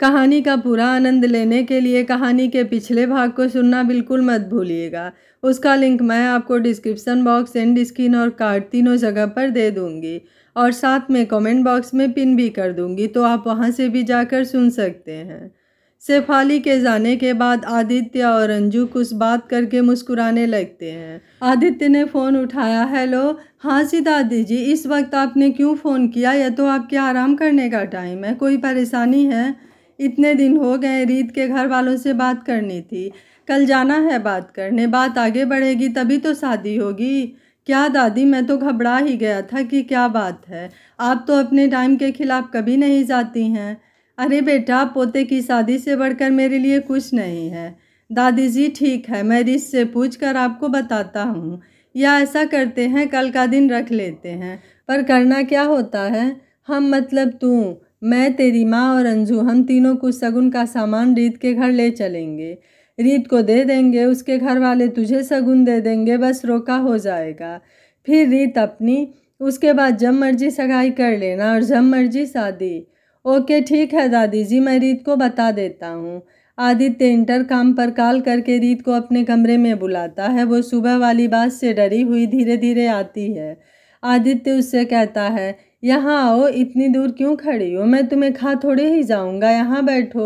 कहानी का पूरा आनंद लेने के लिए कहानी के पिछले भाग को सुनना बिल्कुल मत भूलिएगा उसका लिंक मैं आपको डिस्क्रिप्सन बॉक्स एंड स्क्रीन और कार्ड तीनों जगह पर दे दूँगी और साथ में कमेंट बॉक्स में पिन भी कर दूँगी तो आप वहाँ से भी जाकर सुन सकते हैं सेफाली के जाने के बाद आदित्य और अंजू कुछ बात करके मुस्कुराने लगते हैं आदित्य ने फ़ोन उठाया हेलो हाँ दादी जी इस वक्त आपने क्यों फ़ोन किया या तो आपके आराम करने का टाइम है कोई परेशानी है इतने दिन हो गए रीत के घर वालों से बात करनी थी कल जाना है बात करने बात आगे बढ़ेगी तभी तो शादी होगी क्या दादी मैं तो घबरा ही गया था कि क्या बात है आप तो अपने टाइम के ख़िलाफ़ कभी नहीं जाती हैं अरे बेटा पोते की शादी से बढ़कर मेरे लिए कुछ नहीं है दादी जी ठीक है मैं रिस से पूछ कर आपको बताता हूँ या ऐसा करते हैं कल का दिन रख लेते हैं पर करना क्या होता है हम मतलब तू मैं तेरी माँ और अंजू हम तीनों कुछ सगुन का सामान रीत के घर ले चलेंगे रीत को दे देंगे उसके घर वाले तुझे सगुन दे देंगे बस रोका हो जाएगा फिर रीत अपनी उसके बाद जब मर्जी सगाई कर लेना और जब मर्जी शादी ओके ठीक है दादी जी मैं रीत को बता देता हूँ आदित्य इंटर काम पर कॉल करके रीत को अपने कमरे में बुलाता है वो सुबह वाली बात से डरी हुई धीरे धीरे आती है आदित्य उससे कहता है यहाँ आओ इतनी दूर क्यों खड़ी हो मैं तुम्हें खा थोड़े ही जाऊँगा यहाँ बैठो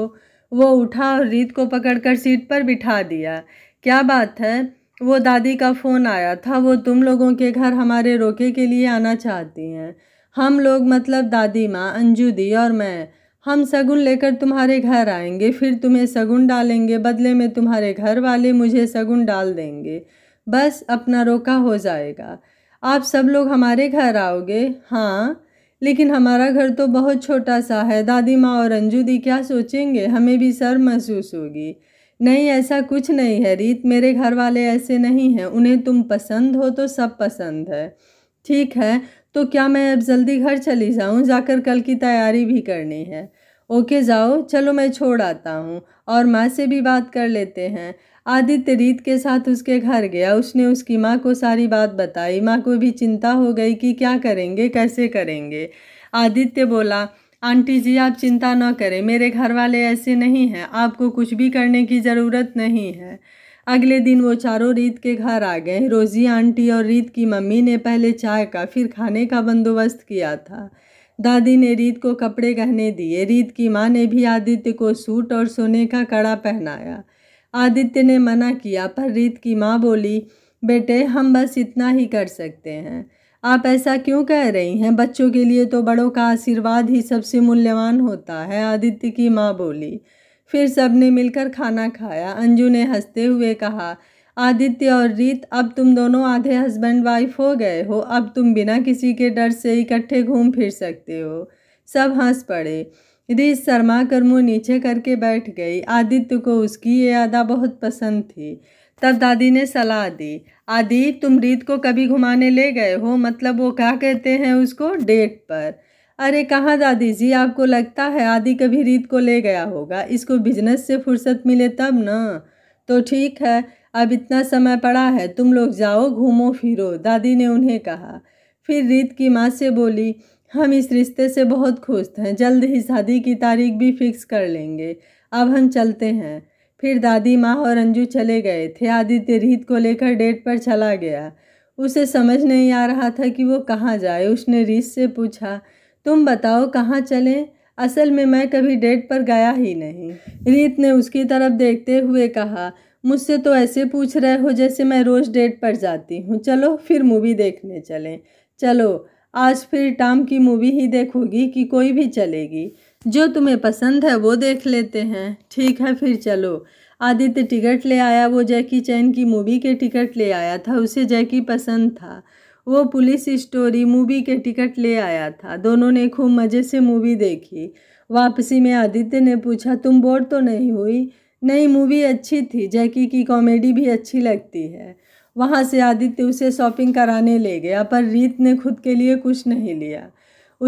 वो उठा और रीत को पकड़कर सीट पर बिठा दिया क्या बात है वो दादी का फ़ोन आया था वो तुम लोगों के घर हमारे रोके के लिए आना चाहती हैं हम लोग मतलब दादी माँ अंजू दी और मैं हम सगुन लेकर तुम्हारे घर आएंगे फिर तुम्हें सगुन डालेंगे बदले में तुम्हारे घर वाले मुझे सगुन डाल देंगे बस अपना रोका हो जाएगा आप सब लोग हमारे घर आओगे हाँ लेकिन हमारा घर तो बहुत छोटा सा है दादी माँ और अंजू दी क्या सोचेंगे हमें भी सर महसूस होगी नहीं ऐसा कुछ नहीं है रीत मेरे घर वाले ऐसे नहीं हैं उन्हें तुम पसंद हो तो सब पसंद है ठीक है तो क्या मैं अब जल्दी घर चली जाऊँ जाकर कल की तैयारी भी करनी है ओके जाओ चलो मैं छोड़ आता हूँ और माँ से भी बात कर लेते हैं आदित्य रीत के साथ उसके घर गया उसने उसकी माँ को सारी बात बताई माँ को भी चिंता हो गई कि क्या करेंगे कैसे करेंगे आदित्य बोला आंटी जी आप चिंता ना करें मेरे घर वाले ऐसे नहीं हैं आपको कुछ भी करने की ज़रूरत नहीं है अगले दिन वो चारों रीत के घर आ गए रोज़ी आंटी और रीत की मम्मी ने पहले चाय का फिर खाने का बंदोबस्त किया था दादी ने रीत को कपड़े गहने दिए रीत की माँ ने भी आदित्य को सूट और सोने का कड़ा पहनाया आदित्य ने मना किया पर रीत की माँ बोली बेटे हम बस इतना ही कर सकते हैं आप ऐसा क्यों कह रही हैं बच्चों के लिए तो बड़ों का आशीर्वाद ही सबसे मूल्यवान होता है आदित्य की माँ बोली फिर सब ने मिलकर खाना खाया अंजू ने हंसते हुए कहा आदित्य और रीत अब तुम दोनों आधे हस्बैंड वाइफ हो गए हो अब तुम बिना किसी के डर से इकट्ठे घूम फिर सकते हो सब हंस पड़े यदि शर्मा कर मुँह नीचे करके बैठ गई आदित्य को उसकी ये अदा बहुत पसंद थी तब दादी ने सलाह दी आदि तुम रीत को कभी घुमाने ले गए हो मतलब वो क्या कहते हैं उसको डेट पर अरे कहाँ दादी जी आपको लगता है आदि कभी रीत को ले गया होगा इसको बिजनेस से फुर्सत मिले तब ना तो ठीक है अब इतना समय पड़ा है तुम लोग जाओ घूमो फिरो दादी ने उन्हें कहा फिर रीत की माँ से बोली हम इस रिश्ते से बहुत खुश हैं जल्द ही शादी की तारीख भी फिक्स कर लेंगे अब हम चलते हैं फिर दादी माँ और अंजू चले गए थे आदित्य रीत को लेकर डेट पर चला गया उसे समझ नहीं आ रहा था कि वो कहाँ जाए उसने रीत से पूछा तुम बताओ कहाँ चलें असल में मैं कभी डेट पर गया ही नहीं रीत ने उसकी तरफ देखते हुए कहा मुझसे तो ऐसे पूछ रहे हो जैसे मैं रोज़ डेट पर जाती हूँ चलो फिर मूवी देखने चलें चलो आज फिर टॉम की मूवी ही देखोगी कि कोई भी चलेगी जो तुम्हें पसंद है वो देख लेते हैं ठीक है फिर चलो आदित्य टिकट ले आया वो जैकी चैन की मूवी के टिकट ले आया था उसे जैकी पसंद था वो पुलिस स्टोरी मूवी के टिकट ले आया था दोनों ने खूब मज़े से मूवी देखी वापसी में आदित्य ने पूछा तुम बोर तो नहीं हुई नई मूवी अच्छी थी जैकी की कॉमेडी भी अच्छी लगती है वहाँ से आदित्य उसे शॉपिंग कराने ले गया पर रीत ने खुद के लिए कुछ नहीं लिया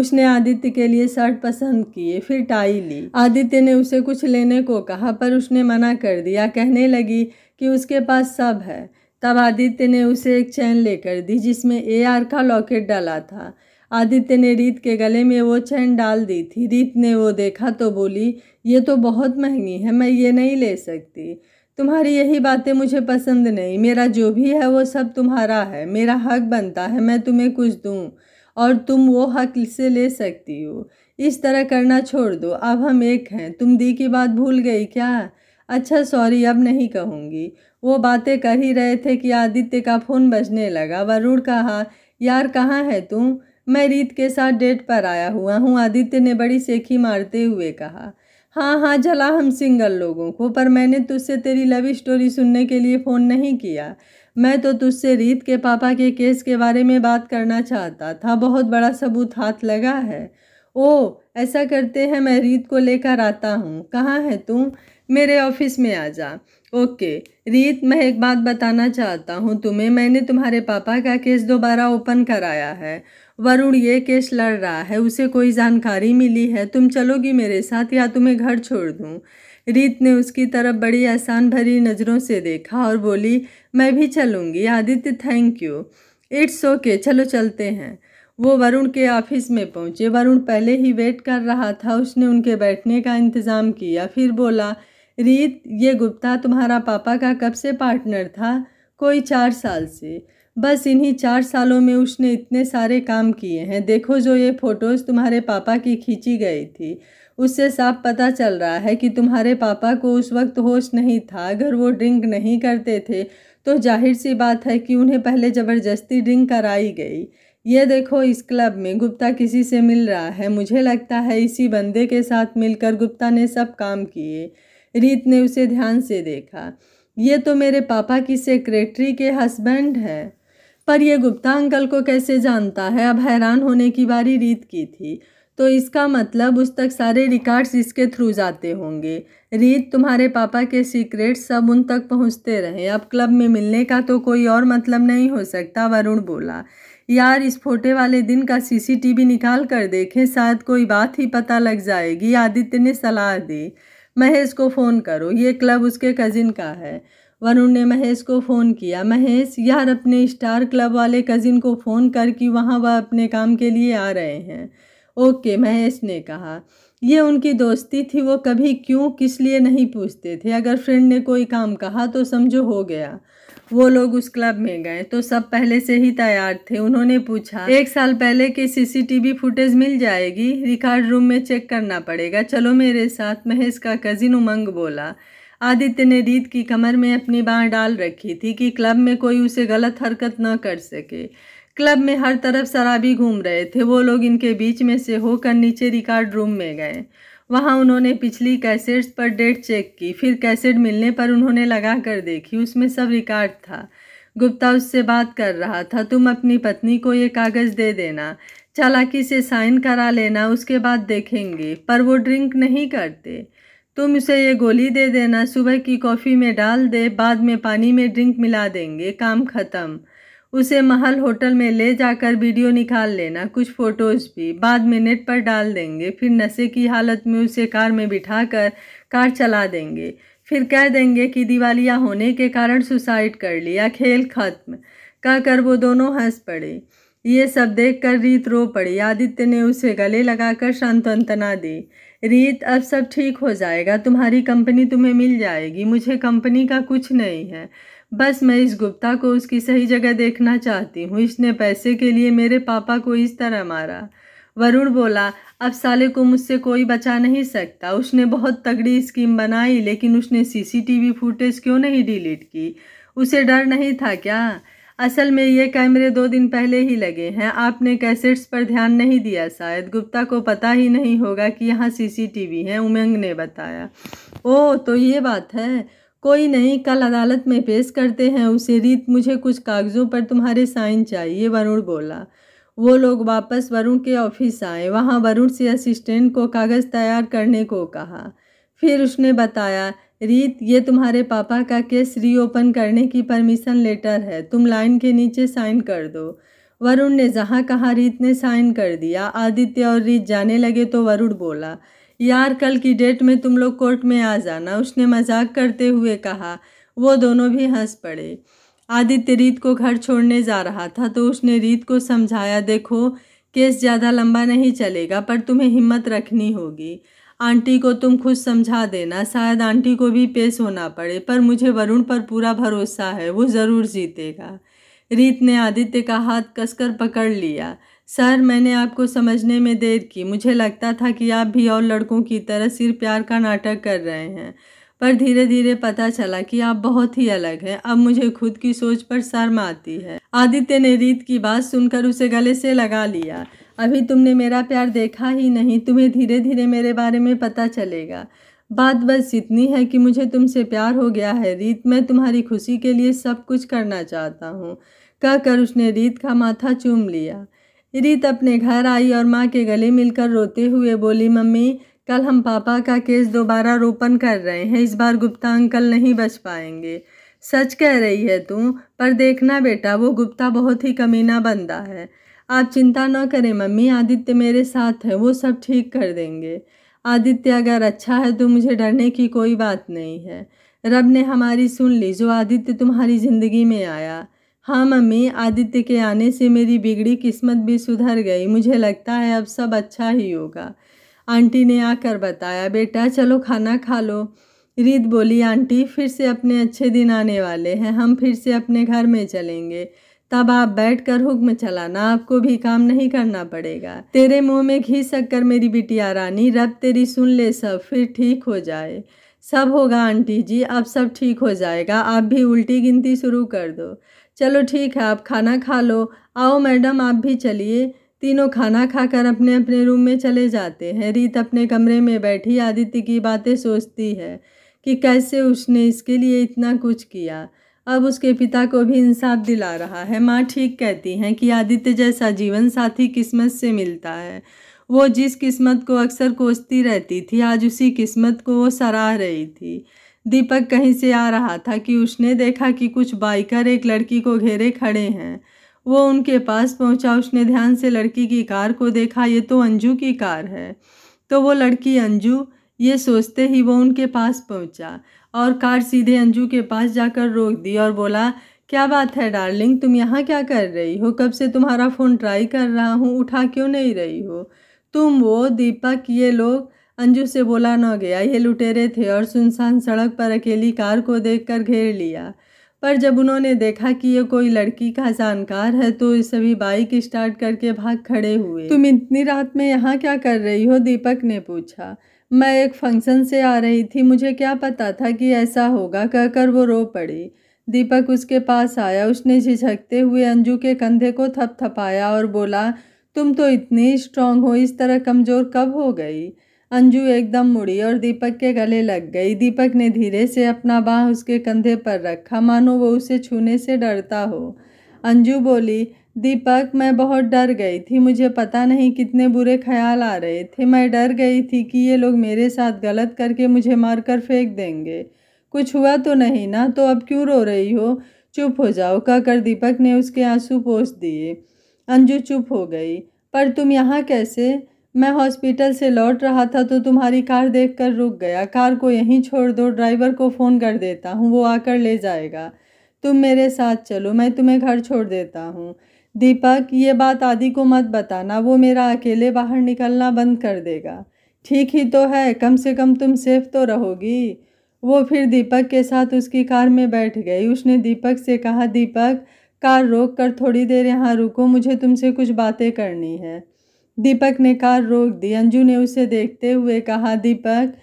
उसने आदित्य के लिए शर्ट पसंद किए फिर टाई ली आदित्य ने उसे कुछ लेने को कहा पर उसने मना कर दिया कहने लगी कि उसके पास सब है तब आदित्य ने उसे एक चैन लेकर दी जिसमें ए आर का लॉकेट डाला था आदित्य ने रीत के गले में वो चैन डाल दी थी रीत ने वो देखा तो बोली ये तो बहुत महंगी है मैं ये नहीं ले सकती तुम्हारी यही बातें मुझे पसंद नहीं मेरा जो भी है वो सब तुम्हारा है मेरा हक बनता है मैं तुम्हें कुछ दूँ और तुम वो हक से ले सकती हो इस तरह करना छोड़ दो अब हम एक हैं तुम दी की बात भूल गई क्या अच्छा सॉरी अब नहीं कहूँगी वो बातें कर ही रहे थे कि आदित्य का फ़ोन बजने लगा वरुण कहा यार कहाँ है तू मैं रीत के साथ डेट पर आया हुआ हूँ आदित्य ने बड़ी सेखी मारते हुए कहा हाँ हाँ जला हम सिंगल लोगों को पर मैंने तुझसे तेरी लव स्टोरी सुनने के लिए फ़ोन नहीं किया मैं तो तुझसे रीत के पापा के केस के बारे में बात करना चाहता था बहुत बड़ा सबूत हाथ लगा है ओ ऐसा करते हैं मैं रीत को लेकर आता हूँ कहाँ है तू मेरे ऑफिस में आ जा ओके रीत मैं एक बात बताना चाहता हूँ तुम्हें मैंने तुम्हारे पापा का केस दोबारा ओपन कराया है वरुण ये केस लड़ रहा है उसे कोई जानकारी मिली है तुम चलोगी मेरे साथ या तुम्हें घर छोड़ दूँ रीत ने उसकी तरफ बड़ी एहसान भरी नज़रों से देखा और बोली मैं भी चलूँगी Aditya thank you it's okay चलो चलते हैं वो वरुण के ऑफिस में पहुँचे वरुण पहले ही वेट कर रहा था उसने उनके बैठने का इंतज़ाम किया फिर बोला रीत ये गुप्ता तुम्हारा पापा का कब से पार्टनर था कोई चार साल से बस इन्हीं चार सालों में उसने इतने सारे काम किए हैं देखो जो ये फ़ोटोज़ तुम्हारे पापा की खींची गई थी उससे साफ पता चल रहा है कि तुम्हारे पापा को उस वक्त होश नहीं था अगर वो ड्रिंक नहीं करते थे तो जाहिर सी बात है कि उन्हें पहले ज़बरदस्ती ड्रिंक कराई गई ये देखो इस क्लब में गुप्ता किसी से मिल रहा है मुझे लगता है इसी बंदे के साथ मिलकर गुप्ता ने सब काम किए रीत ने उसे ध्यान से देखा ये तो मेरे पापा की सेक्रेटरी के हस्बैंड हैं पर यह गुप्ता अंकल को कैसे जानता है अब हैरान होने की बारी रीत की थी तो इसका मतलब उस तक सारे रिकॉर्ड्स इसके थ्रू जाते होंगे रीत तुम्हारे पापा के सीक्रेट सब उन तक पहुंचते रहे अब क्लब में मिलने का तो कोई और मतलब नहीं हो सकता वरुण बोला यार इस फोटे वाले दिन का सीसीटीवी निकाल कर देखें शायद कोई बात ही पता लग जाएगी आदित्य ने सलाह दी महेश को फ़ोन करो ये क्लब उसके कज़िन का है वरुण ने महेश को फ़ोन किया महेश यार अपने स्टार क्लब वाले कज़िन को फ़ोन कर कि वहाँ वह अपने काम के लिए आ रहे हैं ओके महेश ने कहा ये उनकी दोस्ती थी वो कभी क्यों किस लिए नहीं पूछते थे अगर फ्रेंड ने कोई काम कहा तो समझो हो गया वो लोग उस क्लब में गए तो सब पहले से ही तैयार थे उन्होंने पूछा एक साल पहले की सीसीटीवी फुटेज मिल जाएगी रिकॉर्ड रूम में चेक करना पड़ेगा चलो मेरे साथ महेश का कज़िन उमंग बोला आदित्य ने रीत की कमर में अपनी बाँह डाल रखी थी कि क्लब में कोई उसे गलत हरकत न कर सके क्लब में हर तरफ शराबी घूम रहे थे वो लोग इनके बीच में से होकर नीचे रिकॉर्ड रूम में गए वहाँ उन्होंने पिछली कैसेट्स पर डेट चेक की फिर कैसेट मिलने पर उन्होंने लगा कर देखी उसमें सब रिकॉर्ड था गुप्ता उससे बात कर रहा था तुम अपनी पत्नी को ये कागज़ दे देना चालाकी से साइन करा लेना उसके बाद देखेंगे पर वो ड्रिंक नहीं करते तुम उसे ये गोली दे देना सुबह की कॉफ़ी में डाल दे बाद में पानी में ड्रिंक मिला देंगे काम ख़त्म उसे महल होटल में ले जाकर वीडियो निकाल लेना कुछ फ़ोटोज़ भी बाद में नेट पर डाल देंगे फिर नशे की हालत में उसे कार में बिठा कर कार चला देंगे फिर कह देंगे कि दिवालिया होने के कारण सुसाइड कर लिया खेल ख़त्म कहकर वो दोनों हंस पड़े ये सब देखकर रीत रो पड़ी आदित्य ने उसे गले लगाकर सांत्वना दी रीत अब सब ठीक हो जाएगा तुम्हारी कंपनी तुम्हें मिल जाएगी मुझे कंपनी का कुछ नहीं है बस मैं इस गुप्ता को उसकी सही जगह देखना चाहती हूँ इसने पैसे के लिए मेरे पापा को इस तरह मारा वरुण बोला अब साले को मुझसे कोई बचा नहीं सकता उसने बहुत तगड़ी स्कीम बनाई लेकिन उसने सीसीटीवी फुटेज क्यों नहीं डिलीट की उसे डर नहीं था क्या असल में ये कैमरे दो दिन पहले ही लगे हैं आपने कैसेट्स पर ध्यान नहीं दिया शायद गुप्ता को पता ही नहीं होगा कि यहाँ सीसीटीवी है उमंग ने बताया ओह तो ये बात है कोई नहीं कल अदालत में पेश करते हैं उसे रीत मुझे कुछ कागज़ों पर तुम्हारे साइन चाहिए वरुण बोला वो लोग वापस वरुण के ऑफिस आए वहाँ वरुण से असिस्टेंट को कागज़ तैयार करने को कहा फिर उसने बताया रीत ये तुम्हारे पापा का केस रीओपन करने की परमिशन लेटर है तुम लाइन के नीचे साइन कर दो वरुण ने जहाँ कहा रीत ने साइन कर दिया आदित्य और रीत जाने लगे तो वरुण बोला यार कल की डेट में तुम लोग कोर्ट में आ जाना उसने मजाक करते हुए कहा वो दोनों भी हंस पड़े आदित्य रीत को घर छोड़ने जा रहा था तो उसने रीत को समझाया देखो केस ज़्यादा लंबा नहीं चलेगा पर तुम्हें हिम्मत रखनी होगी आंटी को तुम खुद समझा देना शायद आंटी को भी पेश होना पड़े पर मुझे वरुण पर पूरा भरोसा है वो ज़रूर जीतेगा रीत ने आदित्य का हाथ कसकर पकड़ लिया सर मैंने आपको समझने में देर की मुझे लगता था कि आप भी और लड़कों की तरह सिर प्यार का नाटक कर रहे हैं पर धीरे धीरे पता चला कि आप बहुत ही अलग हैं अब मुझे खुद की सोच पर शर्म आती है आदित्य ने रीत की बात सुनकर उसे गले से लगा लिया अभी तुमने मेरा प्यार देखा ही नहीं तुम्हें धीरे धीरे मेरे बारे में पता चलेगा बात बस इतनी है कि मुझे तुमसे प्यार हो गया है रीत मैं तुम्हारी खुशी के लिए सब कुछ करना चाहता हूँ कहकर उसने रीत का माथा चूम लिया रीत अपने घर आई और माँ के गले मिलकर रोते हुए बोली मम्मी कल हम पापा का केस दोबारा रोपन कर रहे हैं इस बार गुप्ता अंकल नहीं बच पाएंगे सच कह रही है तू पर देखना बेटा वो गुप्ता बहुत ही कमीना बंदा है आप चिंता ना करें मम्मी आदित्य मेरे साथ है वो सब ठीक कर देंगे आदित्य अगर अच्छा है तो मुझे डरने की कोई बात नहीं है रब ने हमारी सुन ली जो आदित्य तुम्हारी ज़िंदगी में आया हाँ मम्मी आदित्य के आने से मेरी बिगड़ी किस्मत भी सुधर गई मुझे लगता है अब सब अच्छा ही होगा आंटी ने आकर बताया बेटा चलो खाना खा लो रीत बोली आंटी फिर से अपने अच्छे दिन आने वाले हैं हम फिर से अपने घर में चलेंगे तब आप बैठ कर हुक्म चलाना आपको भी काम नहीं करना पड़ेगा तेरे मुंह में घी कर मेरी बिटिया रानी रब तेरी सुन ले सब फिर ठीक हो जाए सब होगा आंटी जी अब सब ठीक हो जाएगा आप भी उल्टी गिनती शुरू कर दो चलो ठीक है आप खाना खा लो आओ मैडम आप भी चलिए तीनों खाना खाकर अपने अपने रूम में चले जाते हैं रीत अपने कमरे में बैठी आदित्य की बातें सोचती है कि कैसे उसने इसके लिए इतना कुछ किया अब उसके पिता को भी इंसाफ दिला रहा है माँ ठीक कहती हैं कि आदित्य जैसा जीवन साथी किस्मत से मिलता है वो जिस किस्मत को अक्सर कोसती रहती थी आज उसी किस्मत को वो सराह रही थी दीपक कहीं से आ रहा था कि उसने देखा कि कुछ बाइकर एक लड़की को घेरे खड़े हैं वो उनके पास पहुंचा उसने ध्यान से लड़की की कार को देखा ये तो अंजू की कार है तो वो लड़की अंजू ये सोचते ही वो उनके पास पहुंचा और कार सीधे अंजू के पास जाकर रोक दी और बोला क्या बात है डार्लिंग तुम यहाँ क्या कर रही हो कब से तुम्हारा फ़ोन ट्राई कर रहा हूँ उठा क्यों नहीं रही हो तुम वो दीपक ये लोग अंजू से बोला न गया ये लुटेरे थे और सुनसान सड़क पर अकेली कार को कर घेर लिया पर जब उन्होंने देखा कि ये कोई लड़की का जानकार है तो सभी बाइक स्टार्ट करके भाग खड़े हुए तुम इतनी रात में यहाँ क्या कर रही हो दीपक ने पूछा मैं एक फंक्शन से आ रही थी मुझे क्या पता था कि ऐसा होगा कहकर वो रो पड़ी दीपक उसके पास आया उसने झिझकते हुए अंजू के कंधे को थपथपाया और बोला तुम तो इतनी स्ट्रांग हो इस तरह कमज़ोर कब हो गई अंजू एकदम मुड़ी और दीपक के गले लग गई दीपक ने धीरे से अपना बाँ उसके कंधे पर रखा मानो वो उसे छूने से डरता हो अंजू बोली दीपक मैं बहुत डर गई थी मुझे पता नहीं कितने बुरे ख्याल आ रहे थे मैं डर गई थी कि ये लोग मेरे साथ गलत करके मुझे मारकर फेंक देंगे कुछ हुआ तो नहीं ना तो अब क्यों रो रही हो चुप हो जाओ कहकर दीपक ने उसके आंसू पोस दिए अंजू चुप हो गई पर तुम यहाँ कैसे मैं हॉस्पिटल से लौट रहा था तो तुम्हारी कार देखकर रुक गया कार को यहीं छोड़ दो ड्राइवर को फ़ोन कर देता हूँ वो आकर ले जाएगा तुम मेरे साथ चलो मैं तुम्हें घर छोड़ देता हूँ दीपक ये बात आदि को मत बताना वो मेरा अकेले बाहर निकलना बंद कर देगा ठीक ही तो है कम से कम तुम सेफ तो रहोगी वो फिर दीपक के साथ उसकी कार में बैठ गई उसने दीपक से कहा दीपक कार रोक कर थोड़ी देर यहाँ रुको मुझे तुमसे कुछ बातें करनी है दीपक ने कार रोक दी अंजू ने उसे देखते हुए कहा दीपक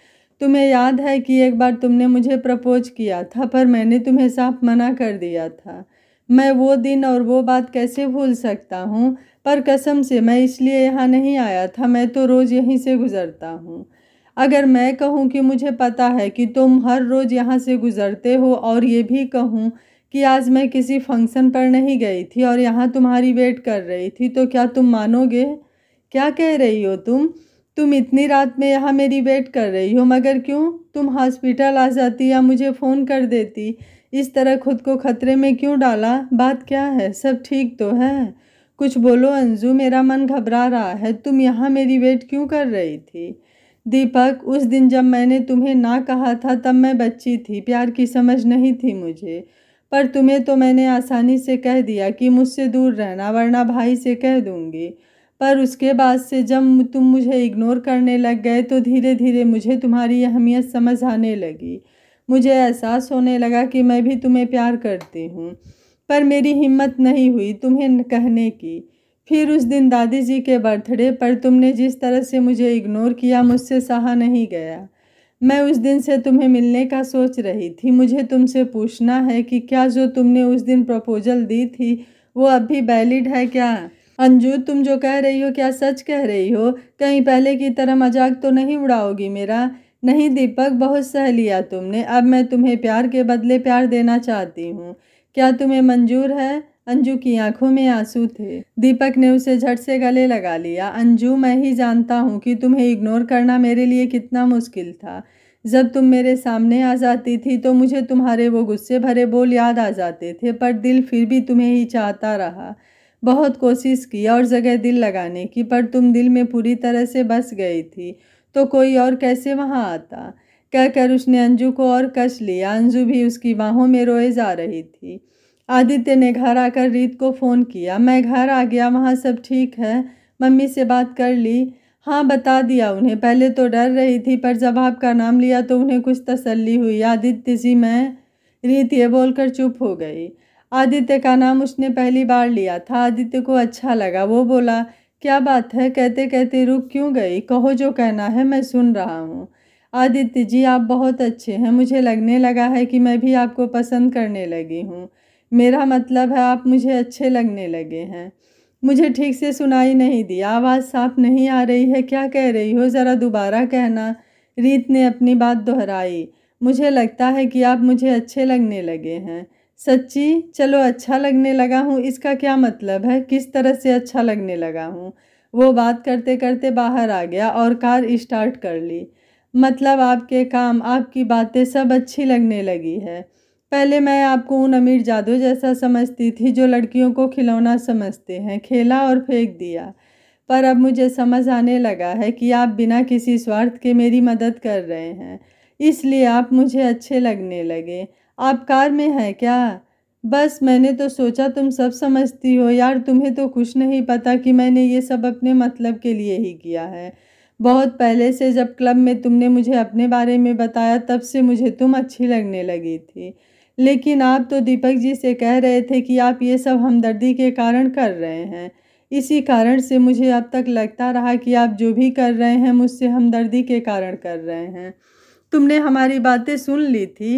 तुम्हें याद है कि एक बार तुमने मुझे प्रपोज किया था पर मैंने तुम्हें साफ मना कर दिया था मैं वो दिन और वो बात कैसे भूल सकता हूँ पर कसम से मैं इसलिए यहाँ नहीं आया था मैं तो रोज़ यहीं से गुज़रता हूँ अगर मैं कहूँ कि मुझे पता है कि तुम हर रोज़ यहाँ से गुज़रते हो और ये भी कहूँ कि आज मैं किसी फंक्शन पर नहीं गई थी और यहाँ तुम्हारी वेट कर रही थी तो क्या तुम मानोगे क्या कह रही हो तुम तुम इतनी रात में यहाँ मेरी वेट कर रही हो मगर क्यों तुम हॉस्पिटल आ जाती या मुझे फ़ोन कर देती इस तरह खुद को खतरे में क्यों डाला बात क्या है सब ठीक तो है कुछ बोलो अंजू मेरा मन घबरा रहा है तुम यहाँ मेरी वेट क्यों कर रही थी दीपक उस दिन जब मैंने तुम्हें ना कहा था तब मैं बच्ची थी प्यार की समझ नहीं थी मुझे पर तुम्हें तो मैंने आसानी से कह दिया कि मुझसे दूर रहना वरना भाई से कह दूँगी पर उसके बाद से जब तुम मुझे इग्नोर करने लग गए तो धीरे धीरे मुझे तुम्हारी अहमियत समझ आने लगी मुझे एहसास होने लगा कि मैं भी तुम्हें प्यार करती हूँ पर मेरी हिम्मत नहीं हुई तुम्हें कहने की फिर उस दिन दादी जी के बर्थडे पर तुमने जिस तरह से मुझे इग्नोर किया मुझसे सहा नहीं गया मैं उस दिन से तुम्हें मिलने का सोच रही थी मुझे तुमसे पूछना है कि क्या जो तुमने उस दिन प्रपोजल दी थी वो अब भी वैलिड है क्या अंजू तुम जो कह रही हो क्या सच कह रही हो कहीं पहले की तरह मजाक तो नहीं उड़ाओगी मेरा नहीं दीपक बहुत सह लिया तुमने अब मैं तुम्हें प्यार के बदले प्यार देना चाहती हूँ क्या तुम्हें मंजूर है अंजू की आंखों में आंसू थे दीपक ने उसे झट से गले लगा लिया अंजू मैं ही जानता हूँ कि तुम्हें इग्नोर करना मेरे लिए कितना मुश्किल था जब तुम मेरे सामने आ जाती थी तो मुझे तुम्हारे वो गुस्से भरे बोल याद आ जाते थे पर दिल फिर भी तुम्हें ही चाहता रहा बहुत कोशिश की और जगह दिल लगाने की पर तुम दिल में पूरी तरह से बस गई थी तो कोई और कैसे वहाँ आता कहकर उसने अंजू को और कस लिया अंजू भी उसकी बाहों में रोए जा रही थी आदित्य ने घर आकर रीत को फ़ोन किया मैं घर आ गया वहाँ सब ठीक है मम्मी से बात कर ली हाँ बता दिया उन्हें पहले तो डर रही थी पर जब आपका नाम लिया तो उन्हें कुछ तसल्ली हुई आदित्य जी मैं रीत ये बोलकर चुप हो गई आदित्य का नाम उसने पहली बार लिया था आदित्य को अच्छा लगा वो बोला क्या बात है कहते कहते रुक क्यों गई कहो जो कहना है मैं सुन रहा हूँ आदित्य जी आप बहुत अच्छे हैं मुझे लगने लगा है कि मैं भी आपको पसंद करने लगी हूँ मेरा मतलब है आप मुझे अच्छे लगने लगे हैं मुझे ठीक से सुनाई नहीं दी आवाज़ साफ नहीं आ रही है क्या कह रही हो ज़रा दोबारा कहना रीत ने अपनी बात दोहराई मुझे लगता है कि आप मुझे अच्छे लगने लगे हैं सच्ची चलो अच्छा लगने लगा हूँ इसका क्या मतलब है किस तरह से अच्छा लगने लगा हूँ वो बात करते करते बाहर आ गया और कार स्टार्ट कर ली मतलब आपके काम आपकी बातें सब अच्छी लगने लगी है पहले मैं आपको उन अमीर जादू जैसा समझती थी जो लड़कियों को खिलौना समझते हैं खेला और फेंक दिया पर अब मुझे समझ आने लगा है कि आप बिना किसी स्वार्थ के मेरी मदद कर रहे हैं इसलिए आप मुझे अच्छे लगने लगे आप कार में है क्या बस मैंने तो सोचा तुम सब समझती हो यार तुम्हें तो कुछ नहीं पता कि मैंने ये सब अपने मतलब के लिए ही किया है बहुत पहले से जब क्लब में तुमने मुझे अपने बारे में बताया तब से मुझे तुम अच्छी लगने लगी थी लेकिन आप तो दीपक जी से कह रहे थे कि आप ये सब हमदर्दी के कारण कर रहे हैं इसी कारण से मुझे अब तक लगता रहा कि आप जो भी कर रहे हैं मुझसे हमदर्दी के कारण कर रहे हैं तुमने हमारी बातें सुन ली थी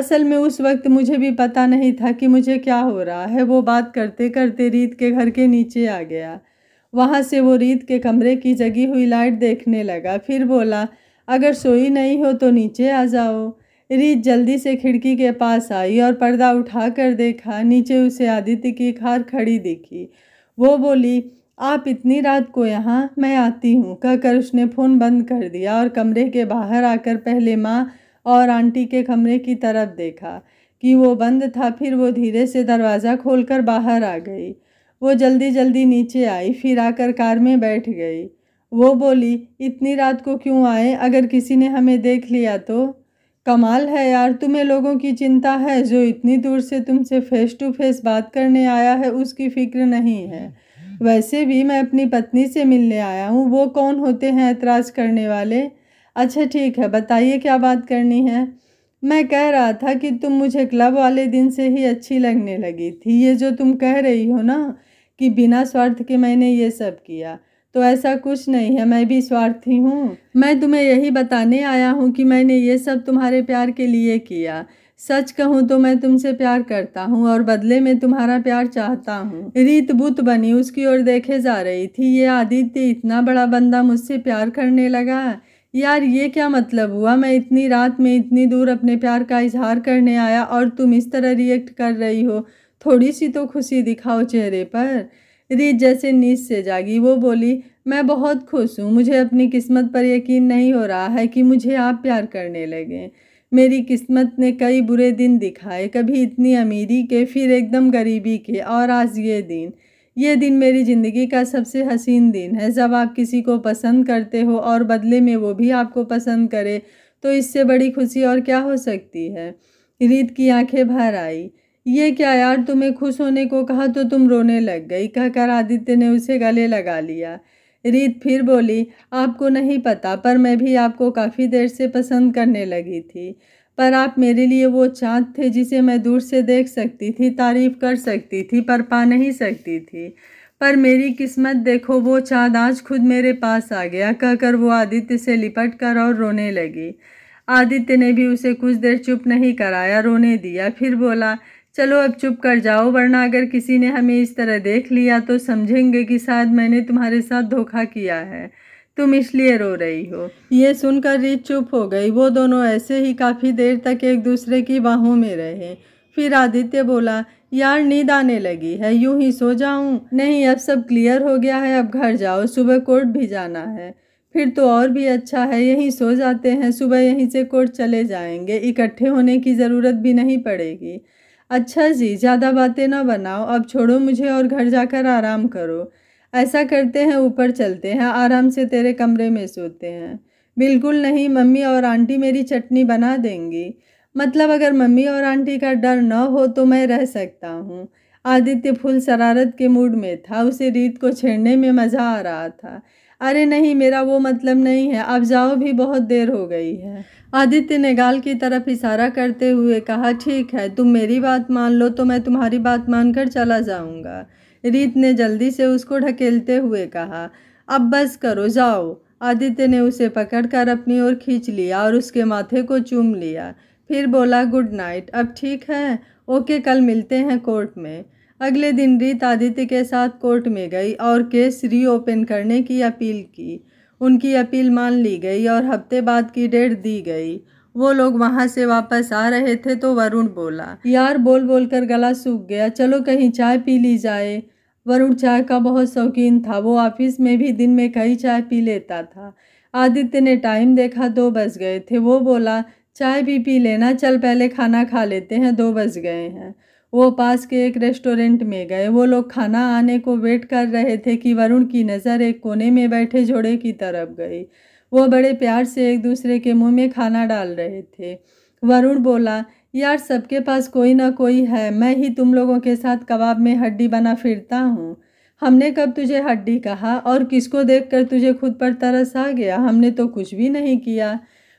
असल में उस वक्त मुझे भी पता नहीं था कि मुझे क्या हो रहा है वो बात करते करते रीत के घर के नीचे आ गया वहाँ से वो रीत के कमरे की जगी हुई लाइट देखने लगा फिर बोला अगर सोई नहीं हो तो नीचे आ जाओ रीत जल्दी से खिड़की के पास आई और पर्दा उठा कर देखा नीचे उसे आदित्य की खार खड़ी दिखी वो बोली आप इतनी रात को यहाँ मैं आती हूँ कहकर उसने फ़ोन बंद कर दिया और कमरे के बाहर आकर पहले माँ और आंटी के कमरे की तरफ देखा कि वो बंद था फिर वो धीरे से दरवाज़ा खोलकर बाहर आ गई वो जल्दी जल्दी नीचे आई फिर आकर कार में बैठ गई वो बोली इतनी रात को क्यों आए अगर किसी ने हमें देख लिया तो कमाल है यार तुम्हें लोगों की चिंता है जो इतनी दूर से तुमसे फ़ेस टू फेस बात करने आया है उसकी फ़िक्र नहीं है वैसे भी मैं अपनी पत्नी से मिलने आया हूँ वो कौन होते हैं ऐतराज़ करने वाले अच्छा ठीक है बताइए क्या बात करनी है मैं कह रहा था कि तुम मुझे क्लब वाले दिन से ही अच्छी लगने लगी थी ये जो तुम कह रही हो ना कि बिना स्वार्थ के मैंने ये सब किया तो ऐसा कुछ नहीं है मैं भी स्वार्थी हूँ मैं तुम्हें यही बताने आया हूँ कि मैंने ये सब तुम्हारे प्यार के लिए किया सच कहूँ तो मैं तुमसे प्यार करता हूँ और बदले में तुम्हारा प्यार चाहता हूँ रीत बुत बनी उसकी ओर देखे जा रही थी ये आदित्य इतना बड़ा बंदा मुझसे प्यार करने लगा यार ये क्या मतलब हुआ मैं इतनी रात में इतनी दूर अपने प्यार का इजहार करने आया और तुम इस तरह रिएक्ट कर रही हो थोड़ी सी तो खुशी दिखाओ चेहरे पर रीत जैसे नींद से जागी वो बोली मैं बहुत खुश हूँ मुझे अपनी किस्मत पर यकीन नहीं हो रहा है कि मुझे आप प्यार करने लगें मेरी किस्मत ने कई बुरे दिन दिखाए कभी इतनी अमीरी के फिर एकदम गरीबी के और आज ये दिन ये दिन मेरी ज़िंदगी का सबसे हसीन दिन है जब आप किसी को पसंद करते हो और बदले में वो भी आपको पसंद करे तो इससे बड़ी खुशी और क्या हो सकती है रीत की आंखें भर आई ये क्या यार तुम्हें खुश होने को कहा तो तुम रोने लग गई कहकर आदित्य ने उसे गले लगा लिया रीत फिर बोली आपको नहीं पता पर मैं भी आपको काफ़ी देर से पसंद करने लगी थी पर आप मेरे लिए वो चाँद थे जिसे मैं दूर से देख सकती थी तारीफ़ कर सकती थी पर पा नहीं सकती थी पर मेरी किस्मत देखो वो चाँद आज खुद मेरे पास आ गया कहकर वो आदित्य से लिपट कर और रोने लगी आदित्य ने भी उसे कुछ देर चुप नहीं कराया रोने दिया फिर बोला चलो अब चुप कर जाओ वरना अगर किसी ने हमें इस तरह देख लिया तो समझेंगे कि शायद मैंने तुम्हारे साथ धोखा किया है तुम इसलिए रो रही हो ये सुनकर रीत चुप हो गई वो दोनों ऐसे ही काफ़ी देर तक एक दूसरे की बाहों में रहे फिर आदित्य बोला यार नींद आने लगी है यूं ही सो जाऊं नहीं अब सब क्लियर हो गया है अब घर जाओ सुबह कोर्ट भी जाना है फिर तो और भी अच्छा है यहीं सो जाते हैं सुबह यहीं से कोर्ट चले जाएंगे इकट्ठे होने की ज़रूरत भी नहीं पड़ेगी अच्छा जी ज़्यादा बातें ना बनाओ अब छोड़ो मुझे और घर जाकर आराम करो ऐसा करते हैं ऊपर चलते हैं आराम से तेरे कमरे में सोते हैं बिल्कुल नहीं मम्मी और आंटी मेरी चटनी बना देंगी मतलब अगर मम्मी और आंटी का डर न हो तो मैं रह सकता हूँ आदित्य फुल शरारत के मूड में था उसे रीत को छेड़ने में मज़ा आ रहा था अरे नहीं मेरा वो मतलब नहीं है अब जाओ भी बहुत देर हो गई है आदित्य ने गाल की तरफ इशारा करते हुए कहा ठीक है तुम मेरी बात मान लो तो मैं तुम्हारी बात मानकर चला जाऊंगा रीत ने जल्दी से उसको ढकेलते हुए कहा अब बस करो जाओ आदित्य ने उसे पकड़कर अपनी ओर खींच लिया और उसके माथे को चूम लिया फिर बोला गुड नाइट अब ठीक है ओके कल मिलते हैं कोर्ट में अगले दिन रीत आदित्य के साथ कोर्ट में गई और केस रीओपन करने की अपील की उनकी अपील मान ली गई और हफ्ते बाद की डेट दी गई वो लोग वहाँ से वापस आ रहे थे तो वरुण बोला यार बोल बोल कर गला सूख गया चलो कहीं चाय पी ली जाए वरुण चाय का बहुत शौकीन था वो ऑफिस में भी दिन में कई चाय पी लेता था आदित्य ने टाइम देखा दो बज गए थे वो बोला चाय भी पी लेना चल पहले खाना खा लेते हैं दो बज गए हैं वो पास के एक रेस्टोरेंट में गए वो लोग खाना आने को वेट कर रहे थे कि वरुण की नज़र एक कोने में बैठे जोड़े की तरफ गई वो बड़े प्यार से एक दूसरे के मुंह में खाना डाल रहे थे वरुण बोला यार सबके पास कोई ना कोई है मैं ही तुम लोगों के साथ कबाब में हड्डी बना फिरता हूँ हमने कब तुझे हड्डी कहा और किसको देखकर तुझे खुद पर तरस आ गया हमने तो कुछ भी नहीं किया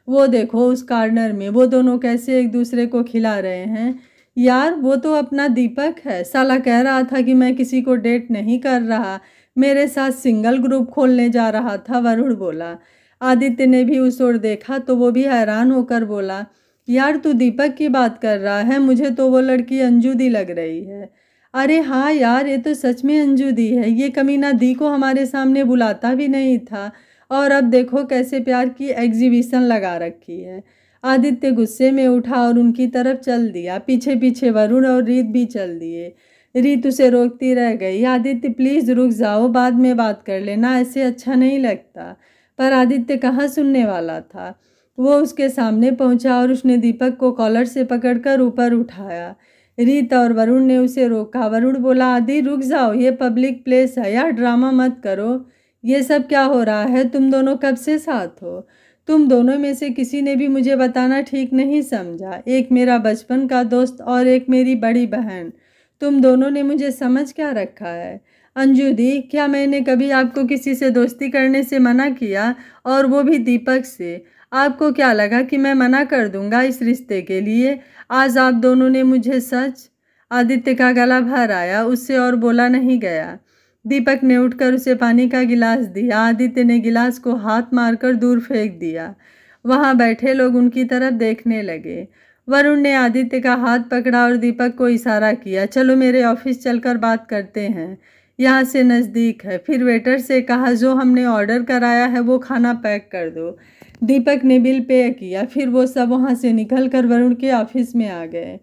वो देखो उस कार्नर में वो दोनों कैसे एक दूसरे को खिला रहे हैं यार वो तो अपना दीपक है साला कह रहा था कि मैं किसी को डेट नहीं कर रहा मेरे साथ सिंगल ग्रुप खोलने जा रहा था वरुण बोला आदित्य ने भी उस ओर देखा तो वो भी हैरान होकर बोला यार तू दीपक की बात कर रहा है मुझे तो वो लड़की अंजुदी लग रही है अरे हाँ यार ये तो सच में अंजूदी है ये कमीना दी को हमारे सामने बुलाता भी नहीं था और अब देखो कैसे प्यार की एग्जीबिशन लगा रखी है आदित्य गुस्से में उठा और उनकी तरफ चल दिया पीछे पीछे वरुण और रीत भी चल दिए रीत उसे रोकती रह गई आदित्य प्लीज़ रुक जाओ बाद में बात कर लेना ऐसे अच्छा नहीं लगता पर आदित्य कहाँ सुनने वाला था वो उसके सामने पहुंचा और उसने दीपक को कॉलर से पकड़कर ऊपर उठाया रीत और वरुण ने उसे रोका वरुण बोला आदि रुक जाओ ये पब्लिक प्लेस है यार ड्रामा मत करो ये सब क्या हो रहा है तुम दोनों कब से साथ हो तुम दोनों में से किसी ने भी मुझे बताना ठीक नहीं समझा एक मेरा बचपन का दोस्त और एक मेरी बड़ी बहन तुम दोनों ने मुझे समझ क्या रखा है अंजू दी क्या मैंने कभी आपको किसी से दोस्ती करने से मना किया और वो भी दीपक से आपको क्या लगा कि मैं मना कर दूंगा इस रिश्ते के लिए आज आप दोनों ने मुझे सच आदित्य का गला भर आया उससे और बोला नहीं गया दीपक ने उठकर उसे पानी का गिलास दिया आदित्य ने गिलास को हाथ मारकर दूर फेंक दिया वहाँ बैठे लोग उनकी तरफ देखने लगे वरुण ने आदित्य का हाथ पकड़ा और दीपक को इशारा किया चलो मेरे ऑफिस चलकर बात करते हैं यहाँ से नज़दीक है फिर वेटर से कहा जो हमने ऑर्डर कराया है वो खाना पैक कर दो दीपक ने बिल पे किया फिर वो सब वहाँ से निकल कर वरुण के ऑफिस में आ गए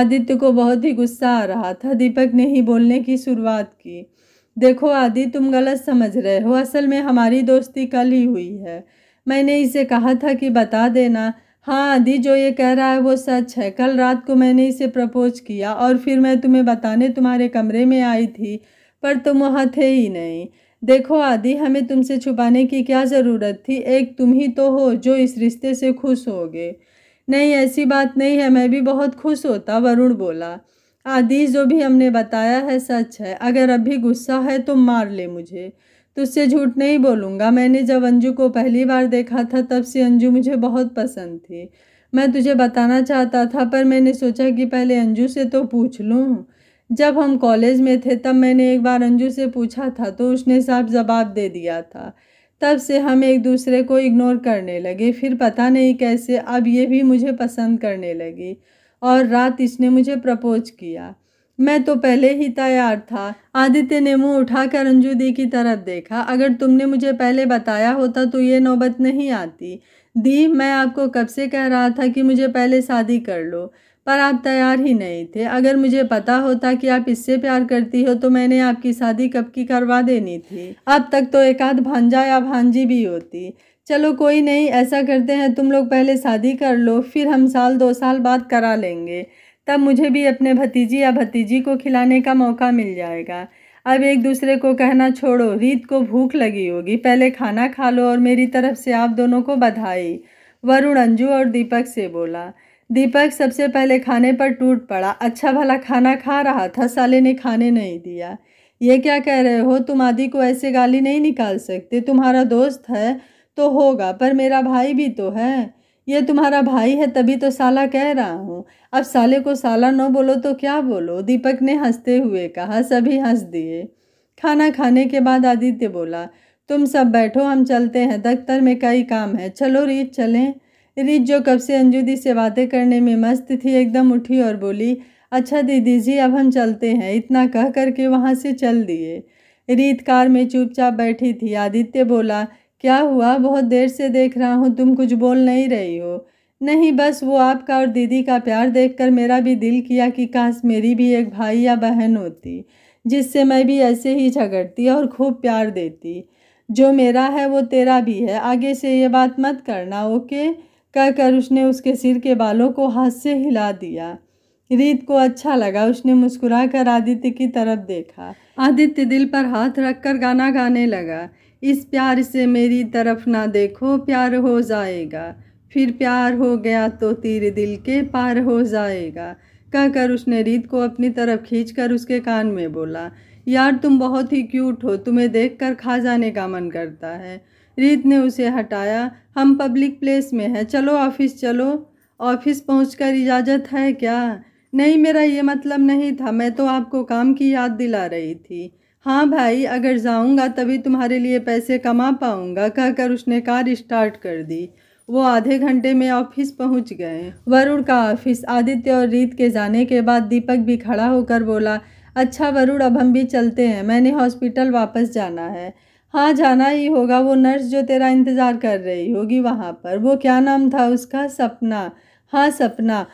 आदित्य को बहुत ही गुस्सा आ रहा था दीपक ने ही बोलने की शुरुआत की देखो आदि तुम गलत समझ रहे हो असल में हमारी दोस्ती कल ही हुई है मैंने इसे कहा था कि बता देना हाँ आदि जो ये कह रहा है वो सच है कल रात को मैंने इसे प्रपोज किया और फिर मैं तुम्हें बताने तुम्हारे कमरे में आई थी पर तुम वहाँ थे ही नहीं देखो आदि हमें तुमसे छुपाने की क्या ज़रूरत थी एक तुम ही तो हो जो इस रिश्ते से खुश होगे नहीं ऐसी बात नहीं है मैं भी बहुत खुश होता वरुण बोला आदि जो भी हमने बताया है सच है अगर अभी गुस्सा है तो मार ले मुझे तुझसे झूठ नहीं बोलूँगा मैंने जब अंजू को पहली बार देखा था तब से अंजू मुझे बहुत पसंद थी मैं तुझे बताना चाहता था पर मैंने सोचा कि पहले अंजू से तो पूछ लूँ जब हम कॉलेज में थे तब मैंने एक बार अंजू से पूछा था तो उसने साफ जवाब दे दिया था तब से हम एक दूसरे को इग्नोर करने लगे फिर पता नहीं कैसे अब ये भी मुझे पसंद करने लगी और रात इसने मुझे प्रपोज किया मैं तो पहले ही तैयार था आदित्य ने मुंह उठाकर अंजुदी की तरफ देखा अगर तुमने मुझे पहले बताया होता तो ये नौबत नहीं आती दी मैं आपको कब से कह रहा था कि मुझे पहले शादी कर लो पर आप तैयार ही नहीं थे अगर मुझे पता होता कि आप इससे प्यार करती हो तो मैंने आपकी शादी कब की करवा देनी थी अब तक तो एक आध भांजा या भांजी भी होती चलो कोई नहीं ऐसा करते हैं तुम लोग पहले शादी कर लो फिर हम साल दो साल बाद करा लेंगे तब मुझे भी अपने भतीजी या भतीजी को खिलाने का मौका मिल जाएगा अब एक दूसरे को कहना छोड़ो रीत को भूख लगी होगी पहले खाना खा लो और मेरी तरफ से आप दोनों को बधाई वरुण अंजू और दीपक से बोला दीपक सबसे पहले खाने पर टूट पड़ा अच्छा भला खाना खा रहा था साले ने खाने नहीं दिया ये क्या कह रहे हो तुम आदि को ऐसे गाली नहीं निकाल सकते तुम्हारा दोस्त है तो होगा पर मेरा भाई भी तो है ये तुम्हारा भाई है तभी तो साला कह रहा हूँ अब साले को साला न बोलो तो क्या बोलो दीपक ने हंसते हुए कहा सभी हंस दिए खाना खाने के बाद आदित्य बोला तुम सब बैठो हम चलते हैं दफ्तर में कई काम है चलो रीत चलें रीत जो कब से अंजुदी से बातें करने में मस्त थी एकदम उठी और बोली अच्छा दीदी जी अब हम चलते हैं इतना कह करके वहाँ से चल दिए रीत कार में चुपचाप बैठी थी आदित्य बोला क्या हुआ बहुत देर से देख रहा हूँ तुम कुछ बोल नहीं रही हो नहीं बस वो आपका और दीदी का प्यार देखकर मेरा भी दिल किया कि काश मेरी भी एक भाई या बहन होती जिससे मैं भी ऐसे ही झगड़ती और खूब प्यार देती जो मेरा है वो तेरा भी है आगे से ये बात मत करना ओके कहकर उसने उसके सिर के बालों को हाथ से हिला दिया रीत को अच्छा लगा उसने मुस्कुराकर आदित्य की तरफ देखा आदित्य दिल पर हाथ रखकर गाना गाने लगा इस प्यार से मेरी तरफ ना देखो प्यार हो जाएगा फिर प्यार हो गया तो तीर दिल के पार हो जाएगा कहकर उसने रीत को अपनी तरफ खींचकर उसके कान में बोला यार तुम बहुत ही क्यूट हो तुम्हें देखकर खा जाने का मन करता है रीत ने उसे हटाया हम पब्लिक प्लेस में हैं चलो ऑफिस चलो ऑफिस पहुंचकर इजाज़त है क्या नहीं मेरा ये मतलब नहीं था मैं तो आपको काम की याद दिला रही थी हाँ भाई अगर जाऊँगा तभी तुम्हारे लिए पैसे कमा पाऊँगा कहकर उसने कार स्टार्ट कर दी वो आधे घंटे में ऑफिस पहुंच गए वरुण का ऑफिस आदित्य और रीत के जाने के बाद दीपक भी खड़ा होकर बोला अच्छा वरुण अब हम भी चलते हैं मैंने हॉस्पिटल वापस जाना है हाँ जाना ही होगा वो नर्स जो तेरा इंतज़ार कर रही होगी वहाँ पर वो क्या नाम था उसका सपना हाँ सपना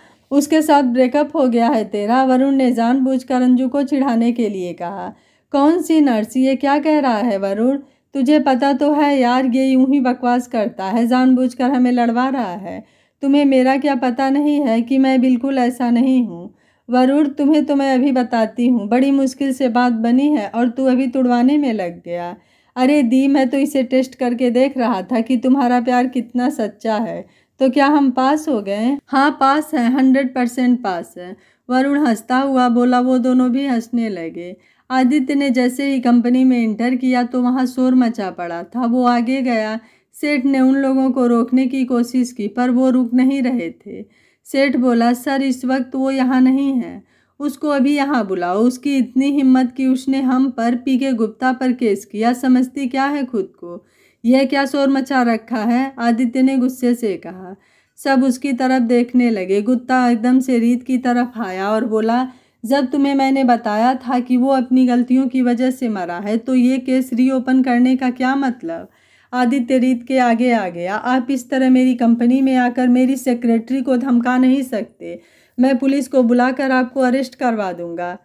उसके साथ ब्रेकअप हो गया है तेरा वरुण ने जानबूझकर अंजू को चिढ़ाने के लिए कहा कौन सी नर्स ये क्या कह रहा है वरुण तुझे पता तो है यार ये यूं ही बकवास करता है जानबूझकर हमें लड़वा रहा है तुम्हें मेरा क्या पता नहीं है कि मैं बिल्कुल ऐसा नहीं हूँ वरुण तुम्हें तो मैं अभी बताती हूँ बड़ी मुश्किल से बात बनी है और तू अभी तुड़वाने में लग गया अरे दी मैं तो इसे टेस्ट करके देख रहा था कि तुम्हारा प्यार कितना सच्चा है तो क्या हम पास हो गए हाँ पास है हंड्रेड परसेंट पास है वरुण हंसता हुआ बोला वो दोनों भी हंसने लगे आदित्य ने जैसे ही कंपनी में इंटर किया तो वहाँ शोर मचा पड़ा था वो आगे गया सेठ ने उन लोगों को रोकने की कोशिश की पर वो रुक नहीं रहे थे सेठ बोला सर इस वक्त वो यहाँ नहीं है उसको अभी यहाँ बुलाओ उसकी इतनी हिम्मत कि उसने हम पर पी के गुप्ता पर केस किया समझती क्या है खुद को यह क्या शोर मचा रखा है आदित्य ने गुस्से से कहा सब उसकी तरफ देखने लगे गुप्ता एकदम से रीत की तरफ आया और बोला जब तुम्हें मैंने बताया था कि वो अपनी गलतियों की वजह से मरा है तो ये केस रीओपन करने का क्या मतलब आदित्य रीत के आगे आ गया आप इस तरह मेरी कंपनी में आकर मेरी सेक्रेटरी को धमका नहीं सकते मैं पुलिस को बुलाकर आपको अरेस्ट करवा दूंगा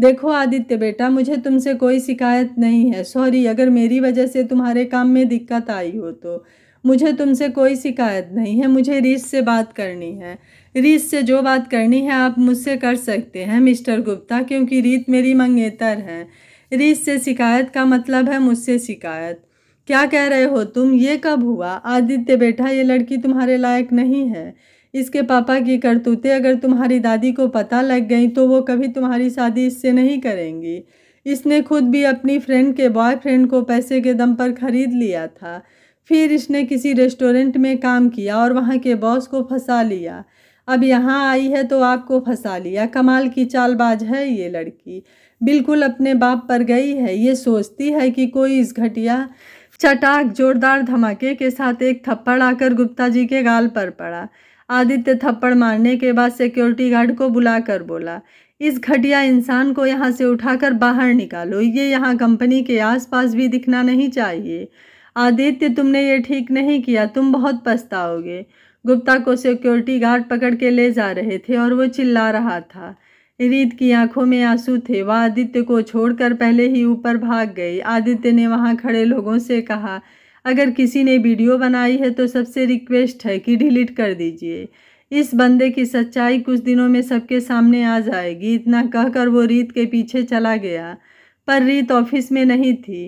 देखो आदित्य बेटा मुझे तुमसे कोई शिकायत नहीं है सॉरी अगर मेरी वजह से तुम्हारे काम में दिक्कत आई हो तो मुझे तुमसे कोई शिकायत नहीं है मुझे रीत से बात करनी है रीत से जो बात करनी है आप मुझसे कर सकते हैं मिस्टर गुप्ता क्योंकि रीत मेरी मंगेतर है रीत से शिकायत का मतलब है मुझसे शिकायत क्या कह रहे हो तुम ये कब हुआ आदित्य बेटा ये लड़की तुम्हारे लायक नहीं है इसके पापा की करतूतें अगर तुम्हारी दादी को पता लग गई तो वो कभी तुम्हारी शादी इससे नहीं करेंगी इसने खुद भी अपनी फ्रेंड के बॉयफ्रेंड को पैसे के दम पर ख़रीद लिया था फिर इसने किसी रेस्टोरेंट में काम किया और वहाँ के बॉस को फंसा लिया अब यहाँ आई है तो आपको फंसा लिया कमाल की चालबाज है ये लड़की बिल्कुल अपने बाप पर गई है ये सोचती है कि कोई इस घटिया चटाक जोरदार धमाके के साथ एक थप्पड़ आकर गुप्ता जी के गाल पर पड़ा आदित्य थप्पड़ मारने के बाद सिक्योरिटी गार्ड को बुलाकर बोला इस घटिया इंसान को यहाँ से उठाकर बाहर निकालो ये यहाँ कंपनी के आसपास भी दिखना नहीं चाहिए आदित्य तुमने ये ठीक नहीं किया तुम बहुत पछताओगे गुप्ता को सिक्योरिटी गार्ड पकड़ के ले जा रहे थे और वो चिल्ला रहा था रीत की आंखों में आंसू थे वह आदित्य को छोड़कर पहले ही ऊपर भाग गई आदित्य ने वहाँ खड़े लोगों से कहा अगर किसी ने वीडियो बनाई है तो सबसे रिक्वेस्ट है कि डिलीट कर दीजिए इस बंदे की सच्चाई कुछ दिनों में सबके सामने आ जाएगी इतना कहकर वो रीत के पीछे चला गया पर रीत ऑफिस में नहीं थी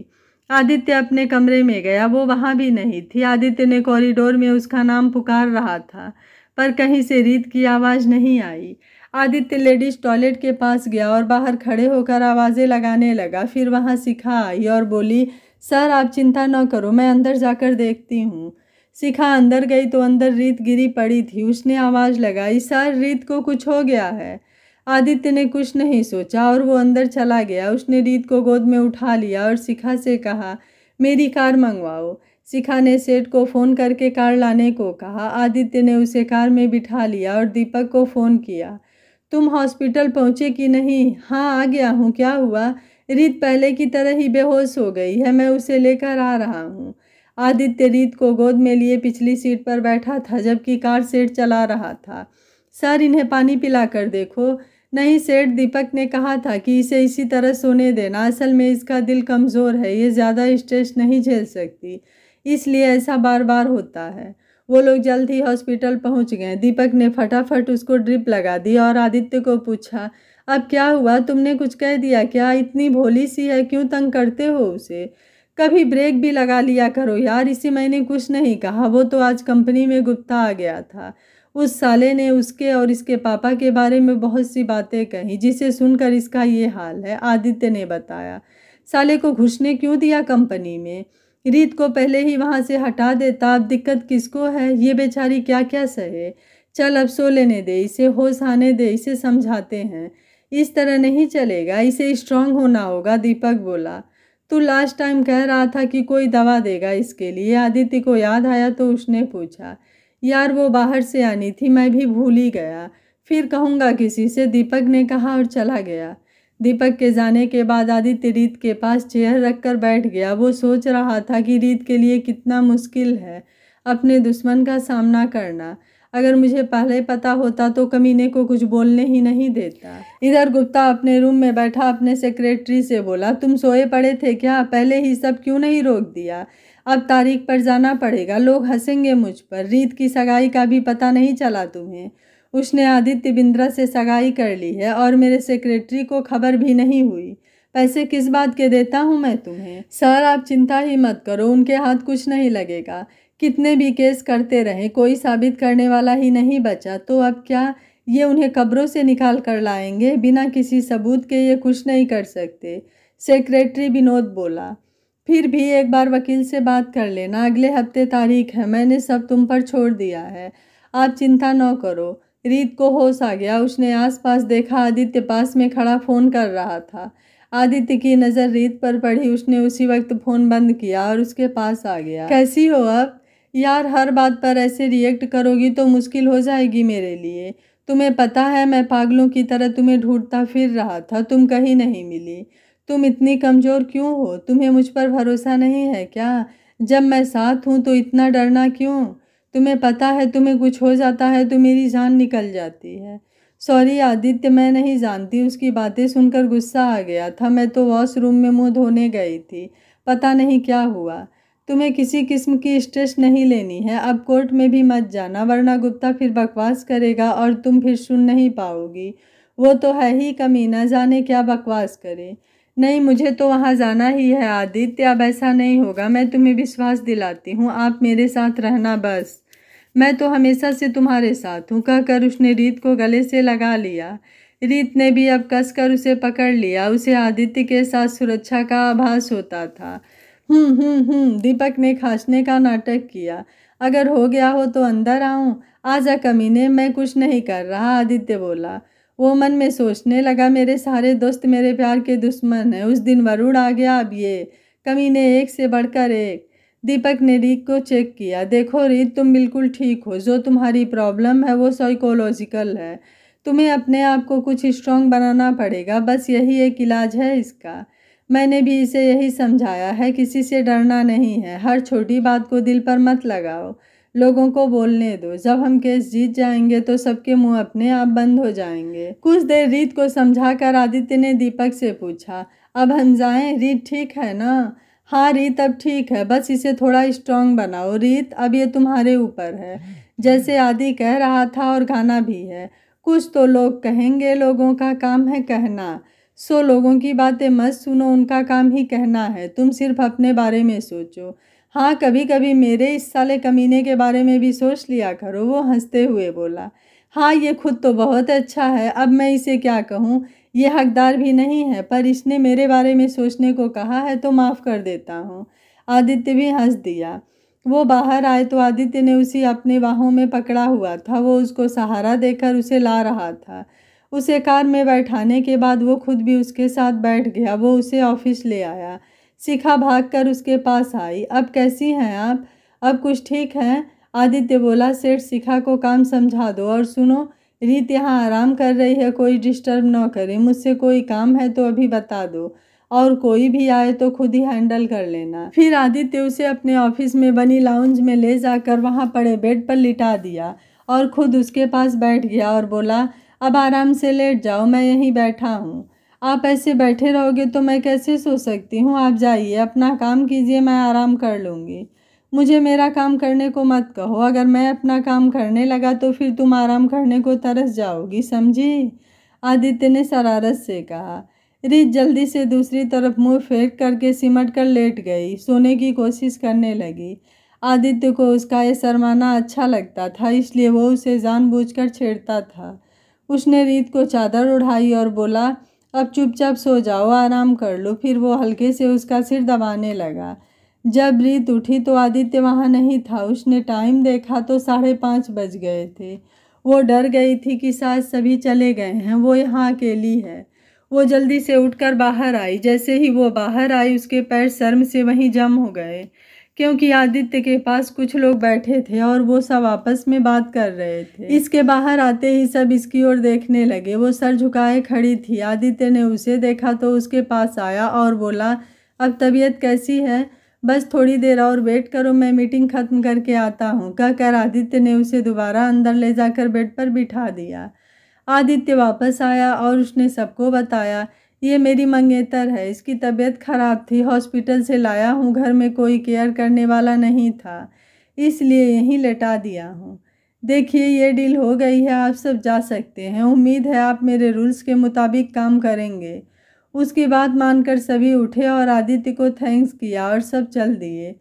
आदित्य अपने कमरे में गया वो वहाँ भी नहीं थी आदित्य ने कॉरिडोर में उसका नाम पुकार रहा था पर कहीं से रीत की आवाज़ नहीं आई आदित्य लेडीज़ टॉयलेट के पास गया और बाहर खड़े होकर आवाज़ें लगाने लगा फिर वहाँ सिखा आई और बोली सर आप चिंता न करो मैं अंदर जाकर देखती हूँ सिखा अंदर गई तो अंदर रीत गिरी पड़ी थी उसने आवाज़ लगाई सर रीत को कुछ हो गया है आदित्य ने कुछ नहीं सोचा और वो अंदर चला गया उसने रीत को गोद में उठा लिया और शिखा से कहा मेरी कार मंगवाओ शिखा ने सेठ को फ़ोन करके कार लाने को कहा आदित्य ने उसे कार में बिठा लिया और दीपक को फ़ोन किया तुम हॉस्पिटल पहुँचे कि नहीं हाँ आ गया हूँ क्या हुआ रीत पहले की तरह ही बेहोश हो गई है मैं उसे लेकर आ रहा हूँ आदित्य रीत को गोद में लिए पिछली सीट पर बैठा था जबकि कार सेठ चला रहा था सर इन्हें पानी पिला कर देखो नहीं सेठ दीपक ने कहा था कि इसे इसी तरह सोने देना असल में इसका दिल कमज़ोर है ये ज़्यादा स्ट्रेस नहीं झेल सकती इसलिए ऐसा बार बार होता है वो लोग जल्द ही हॉस्पिटल पहुंच गए दीपक ने फटाफट उसको ड्रिप लगा दी और आदित्य को पूछा अब क्या हुआ तुमने कुछ कह दिया क्या इतनी भोली सी है क्यों तंग करते हो उसे कभी ब्रेक भी लगा लिया करो यार इसे मैंने कुछ नहीं कहा वो तो आज कंपनी में गुप्ता आ गया था उस साले ने उसके और इसके पापा के बारे में बहुत सी बातें कही जिसे सुनकर इसका ये हाल है आदित्य ने बताया साले को घुसने क्यों दिया कंपनी में रीत को पहले ही वहाँ से हटा देता अब दिक्कत किसको है ये बेचारी क्या क्या सहे चल अब सो लेने दे इसे होश आने दे इसे समझाते हैं इस तरह नहीं चलेगा इसे स्ट्रांग होना होगा दीपक बोला तू लास्ट टाइम कह रहा था कि कोई दवा देगा इसके लिए आदित्य को याद आया तो उसने पूछा यार वो बाहर से आनी थी मैं भी भूल ही गया फिर कहूँगा किसी से दीपक ने कहा और चला गया दीपक के जाने के बाद आदित्य रीत के पास चेयर रख कर बैठ गया वो सोच रहा था कि रीत के लिए कितना मुश्किल है अपने दुश्मन का सामना करना अगर मुझे पहले पता होता तो कमीने को कुछ बोलने ही नहीं देता इधर गुप्ता अपने रूम में बैठा अपने सेक्रेटरी से बोला तुम सोए पड़े थे क्या पहले ही सब क्यों नहीं रोक दिया अब तारीख पर जाना पड़ेगा लोग हंसेंगे मुझ पर रीत की सगाई का भी पता नहीं चला तुम्हें उसने आदित्य बिंद्रा से सगाई कर ली है और मेरे सेक्रेटरी को खबर भी नहीं हुई पैसे किस बात के देता हूँ मैं तुम्हें सर आप चिंता ही मत करो उनके हाथ कुछ नहीं लगेगा कितने भी केस करते रहे कोई साबित करने वाला ही नहीं बचा तो अब क्या ये उन्हें कब्रों से निकाल कर लाएंगे बिना किसी सबूत के ये कुछ नहीं कर सकते सेक्रेटरी विनोद बोला फिर भी एक बार वकील से बात कर लेना अगले हफ्ते तारीख है मैंने सब तुम पर छोड़ दिया है आप चिंता न करो रीत को होश आ गया उसने आसपास देखा आदित्य पास में खड़ा फ़ोन कर रहा था आदित्य की नज़र रीत पर पड़ी उसने उसी वक्त फ़ोन बंद किया और उसके पास आ गया कैसी हो अब यार हर बात पर ऐसे रिएक्ट करोगी तो मुश्किल हो जाएगी मेरे लिए तुम्हें पता है मैं पागलों की तरह तुम्हें ढूंढता फिर रहा था तुम कहीं नहीं मिली तुम इतनी कमज़ोर क्यों हो तुम्हें मुझ पर भरोसा नहीं है क्या जब मैं साथ हूँ तो इतना डरना क्यों तुम्हें पता है तुम्हें कुछ हो जाता है तो मेरी जान निकल जाती है सॉरी आदित्य मैं नहीं जानती उसकी बातें सुनकर गुस्सा आ गया था मैं तो वॉशरूम में मुँह धोने गई थी पता नहीं क्या हुआ तुम्हें किसी किस्म की स्ट्रेस नहीं लेनी है अब कोर्ट में भी मत जाना वरना गुप्ता फिर बकवास करेगा और तुम फिर सुन नहीं पाओगी वो तो है ही कमीना जाने क्या बकवास करे नहीं मुझे तो वहाँ जाना ही है आदित्य अब ऐसा नहीं होगा मैं तुम्हें विश्वास दिलाती हूँ आप मेरे साथ रहना बस मैं तो हमेशा से तुम्हारे साथ हूँ कहकर उसने रीत को गले से लगा लिया रीत ने भी अब कसकर उसे पकड़ लिया उसे आदित्य के साथ सुरक्षा का आभास होता था हम्म, हम्म, हम्म दीपक ने खांसने का नाटक किया अगर हो गया हो तो अंदर आऊं आजा कमीने मैं कुछ नहीं कर रहा आदित्य बोला वो मन में सोचने लगा मेरे सारे दोस्त मेरे प्यार के दुश्मन हैं उस दिन वरुण आ गया अब ये कमीने एक से बढ़कर एक दीपक ने रीत को चेक किया देखो रीत तुम बिल्कुल ठीक हो जो तुम्हारी प्रॉब्लम है वो साइकोलॉजिकल है तुम्हें अपने आप को कुछ स्ट्रॉन्ग बनाना पड़ेगा बस यही एक इलाज है इसका मैंने भी इसे यही समझाया है किसी से डरना नहीं है हर छोटी बात को दिल पर मत लगाओ लोगों को बोलने दो जब हम केस जीत जाएंगे तो सबके मुंह अपने आप बंद हो जाएंगे कुछ देर रीत को समझाकर आदित्य ने दीपक से पूछा अब हम जाएं रीत ठीक है ना हाँ रीत अब ठीक है बस इसे थोड़ा स्ट्रांग बनाओ रीत अब ये तुम्हारे ऊपर है जैसे आदि कह रहा था और गाना भी है कुछ तो लोग कहेंगे लोगों का काम है कहना सो लोगों की बातें मत सुनो उनका काम ही कहना है तुम सिर्फ अपने बारे में सोचो हाँ कभी कभी मेरे इस साले कमीने के बारे में भी सोच लिया करो वो हंसते हुए बोला हाँ ये खुद तो बहुत अच्छा है अब मैं इसे क्या कहूँ ये हकदार भी नहीं है पर इसने मेरे बारे में सोचने को कहा है तो माफ़ कर देता हूँ आदित्य भी हंस दिया वो बाहर आए तो आदित्य ने उसी अपने बाहों में पकड़ा हुआ था वो उसको सहारा देकर उसे ला रहा था उसे कार में बैठाने के बाद वो खुद भी उसके साथ बैठ गया वो उसे ऑफिस ले आया शिखा भागकर उसके पास आई अब कैसी हैं आप अब कुछ ठीक हैं आदित्य बोला सेठ शिखा को काम समझा दो और सुनो रीत यहाँ आराम कर रही है कोई डिस्टर्ब ना करे मुझसे कोई काम है तो अभी बता दो और कोई भी आए तो खुद ही हैंडल कर लेना फिर आदित्य उसे अपने ऑफिस में बनी लाउंज में ले जाकर वहाँ पड़े बेड पर लिटा दिया और खुद उसके पास बैठ गया और बोला अब आराम से लेट जाओ मैं यहीं बैठा हूँ आप ऐसे बैठे रहोगे तो मैं कैसे सो सकती हूँ आप जाइए अपना काम कीजिए मैं आराम कर लूँगी मुझे मेरा काम करने को मत कहो अगर मैं अपना काम करने लगा तो फिर तुम आराम करने को तरस जाओगी समझी आदित्य ने शरारत से कहा रीत जल्दी से दूसरी तरफ मुंह फेंक करके सिमट कर लेट गई सोने की कोशिश करने लगी आदित्य को उसका यह शर्माना अच्छा लगता था इसलिए वो उसे जानबूझकर छेड़ता था उसने रीत को चादर उड़ाई और बोला अब चुपचाप सो जाओ आराम कर लो फिर वो हल्के से उसका सिर दबाने लगा जब रीत उठी तो आदित्य वहाँ नहीं था उसने टाइम देखा तो साढ़े पाँच बज गए थे वो डर गई थी कि साज सभी चले गए हैं वो यहाँ अकेली है वो जल्दी से उठकर बाहर आई जैसे ही वो बाहर आई उसके पैर शर्म से वहीं जम हो गए क्योंकि आदित्य के पास कुछ लोग बैठे थे और वो सब आपस में बात कर रहे थे इसके बाहर आते ही सब इसकी ओर देखने लगे वो सर झुकाए खड़ी थी आदित्य ने उसे देखा तो उसके पास आया और बोला अब तबीयत कैसी है बस थोड़ी देर और वेट करो मैं मीटिंग ख़त्म करके आता हूँ कहकर आदित्य ने उसे दोबारा अंदर ले जाकर बेड पर बिठा दिया आदित्य वापस आया और उसने सबको बताया ये मेरी मंगेतर है इसकी तबीयत खराब थी हॉस्पिटल से लाया हूँ घर में कोई केयर करने वाला नहीं था इसलिए यहीं लेटा दिया हूँ देखिए ये डील हो गई है आप सब जा सकते हैं उम्मीद है आप मेरे रूल्स के मुताबिक काम करेंगे उसकी बात मानकर सभी उठे और आदित्य को थैंक्स किया और सब चल दिए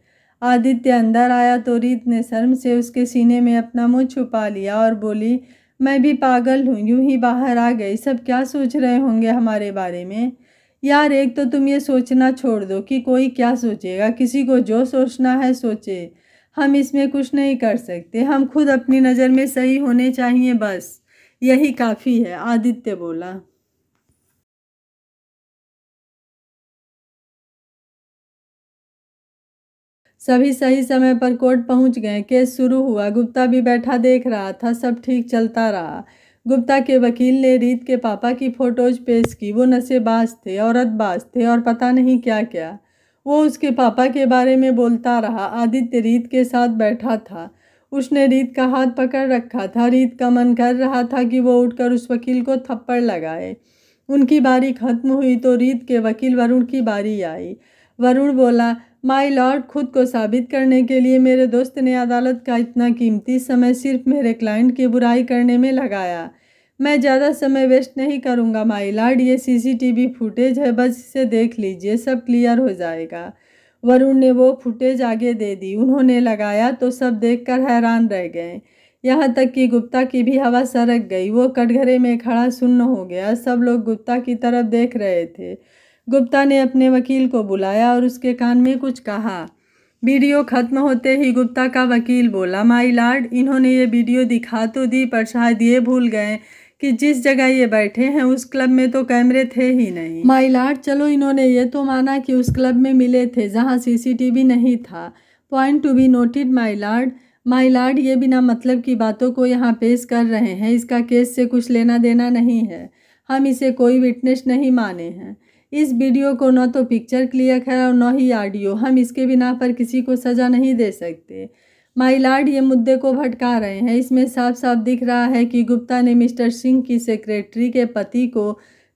आदित्य अंदर आया तो रीत ने शर्म से उसके सीने में अपना मुंह छुपा लिया और बोली मैं भी पागल हूँ यूं ही बाहर आ गई सब क्या सोच रहे होंगे हमारे बारे में यार एक तो तुम ये सोचना छोड़ दो कि कोई क्या सोचेगा किसी को जो सोचना है सोचे हम इसमें कुछ नहीं कर सकते हम खुद अपनी नज़र में सही होने चाहिए बस यही काफ़ी है आदित्य बोला सभी सही समय पर कोर्ट पहुंच गए केस शुरू हुआ गुप्ता भी बैठा देख रहा था सब ठीक चलता रहा गुप्ता के वकील ने रीत के पापा की फ़ोटोज पेश की वो नशेबाज थे औरतबाज थे और पता नहीं क्या क्या वो उसके पापा के बारे में बोलता रहा आदित्य रीत के साथ बैठा था उसने रीत का हाथ पकड़ रखा था रीत का मन कर रहा था कि वो उठकर उस वकील को थप्पड़ लगाए उनकी बारी खत्म हुई तो रीत के वकील वरुण की बारी आई वरुण बोला माई लॉर्ड खुद को साबित करने के लिए मेरे दोस्त ने अदालत का इतना कीमती समय सिर्फ मेरे क्लाइंट की बुराई करने में लगाया मैं ज़्यादा समय वेस्ट नहीं करूँगा माई लॉर्ड ये सीसीटीवी फुटेज है बस इसे देख लीजिए सब क्लियर हो जाएगा वरुण ने वो फुटेज आगे दे दी उन्होंने लगाया तो सब कर हैरान रह गए यहाँ तक कि गुप्ता की भी हवा सरक गई वो कटघरे में खड़ा सुन्न हो गया सब लोग गुप्ता की तरफ देख रहे थे गुप्ता ने अपने वकील को बुलाया और उसके कान में कुछ कहा वीडियो खत्म होते ही गुप्ता का वकील बोला माई लार्ड इन्होंने ये वीडियो दिखा तो दी पर शायद ये भूल गए कि जिस जगह ये बैठे हैं उस क्लब में तो कैमरे थे ही नहीं माई लार्ड चलो इन्होंने ये तो माना कि उस क्लब में मिले थे जहाँ सीसीटीवी नहीं था point to be noted my lord my lord ये बिना मतलब की बातों को यहाँ पेश कर रहे हैं इसका केस से कुछ लेना देना नहीं है हम इसे कोई विटनेस नहीं माने हैं इस वीडियो को न तो पिक्चर क्लियर है और न ही ऑडियो हम इसके बिना पर किसी को सज़ा नहीं दे सकते माई लार्ड ये मुद्दे को भटका रहे हैं इसमें साफ साफ दिख रहा है कि गुप्ता ने मिस्टर सिंह की सेक्रेटरी के पति को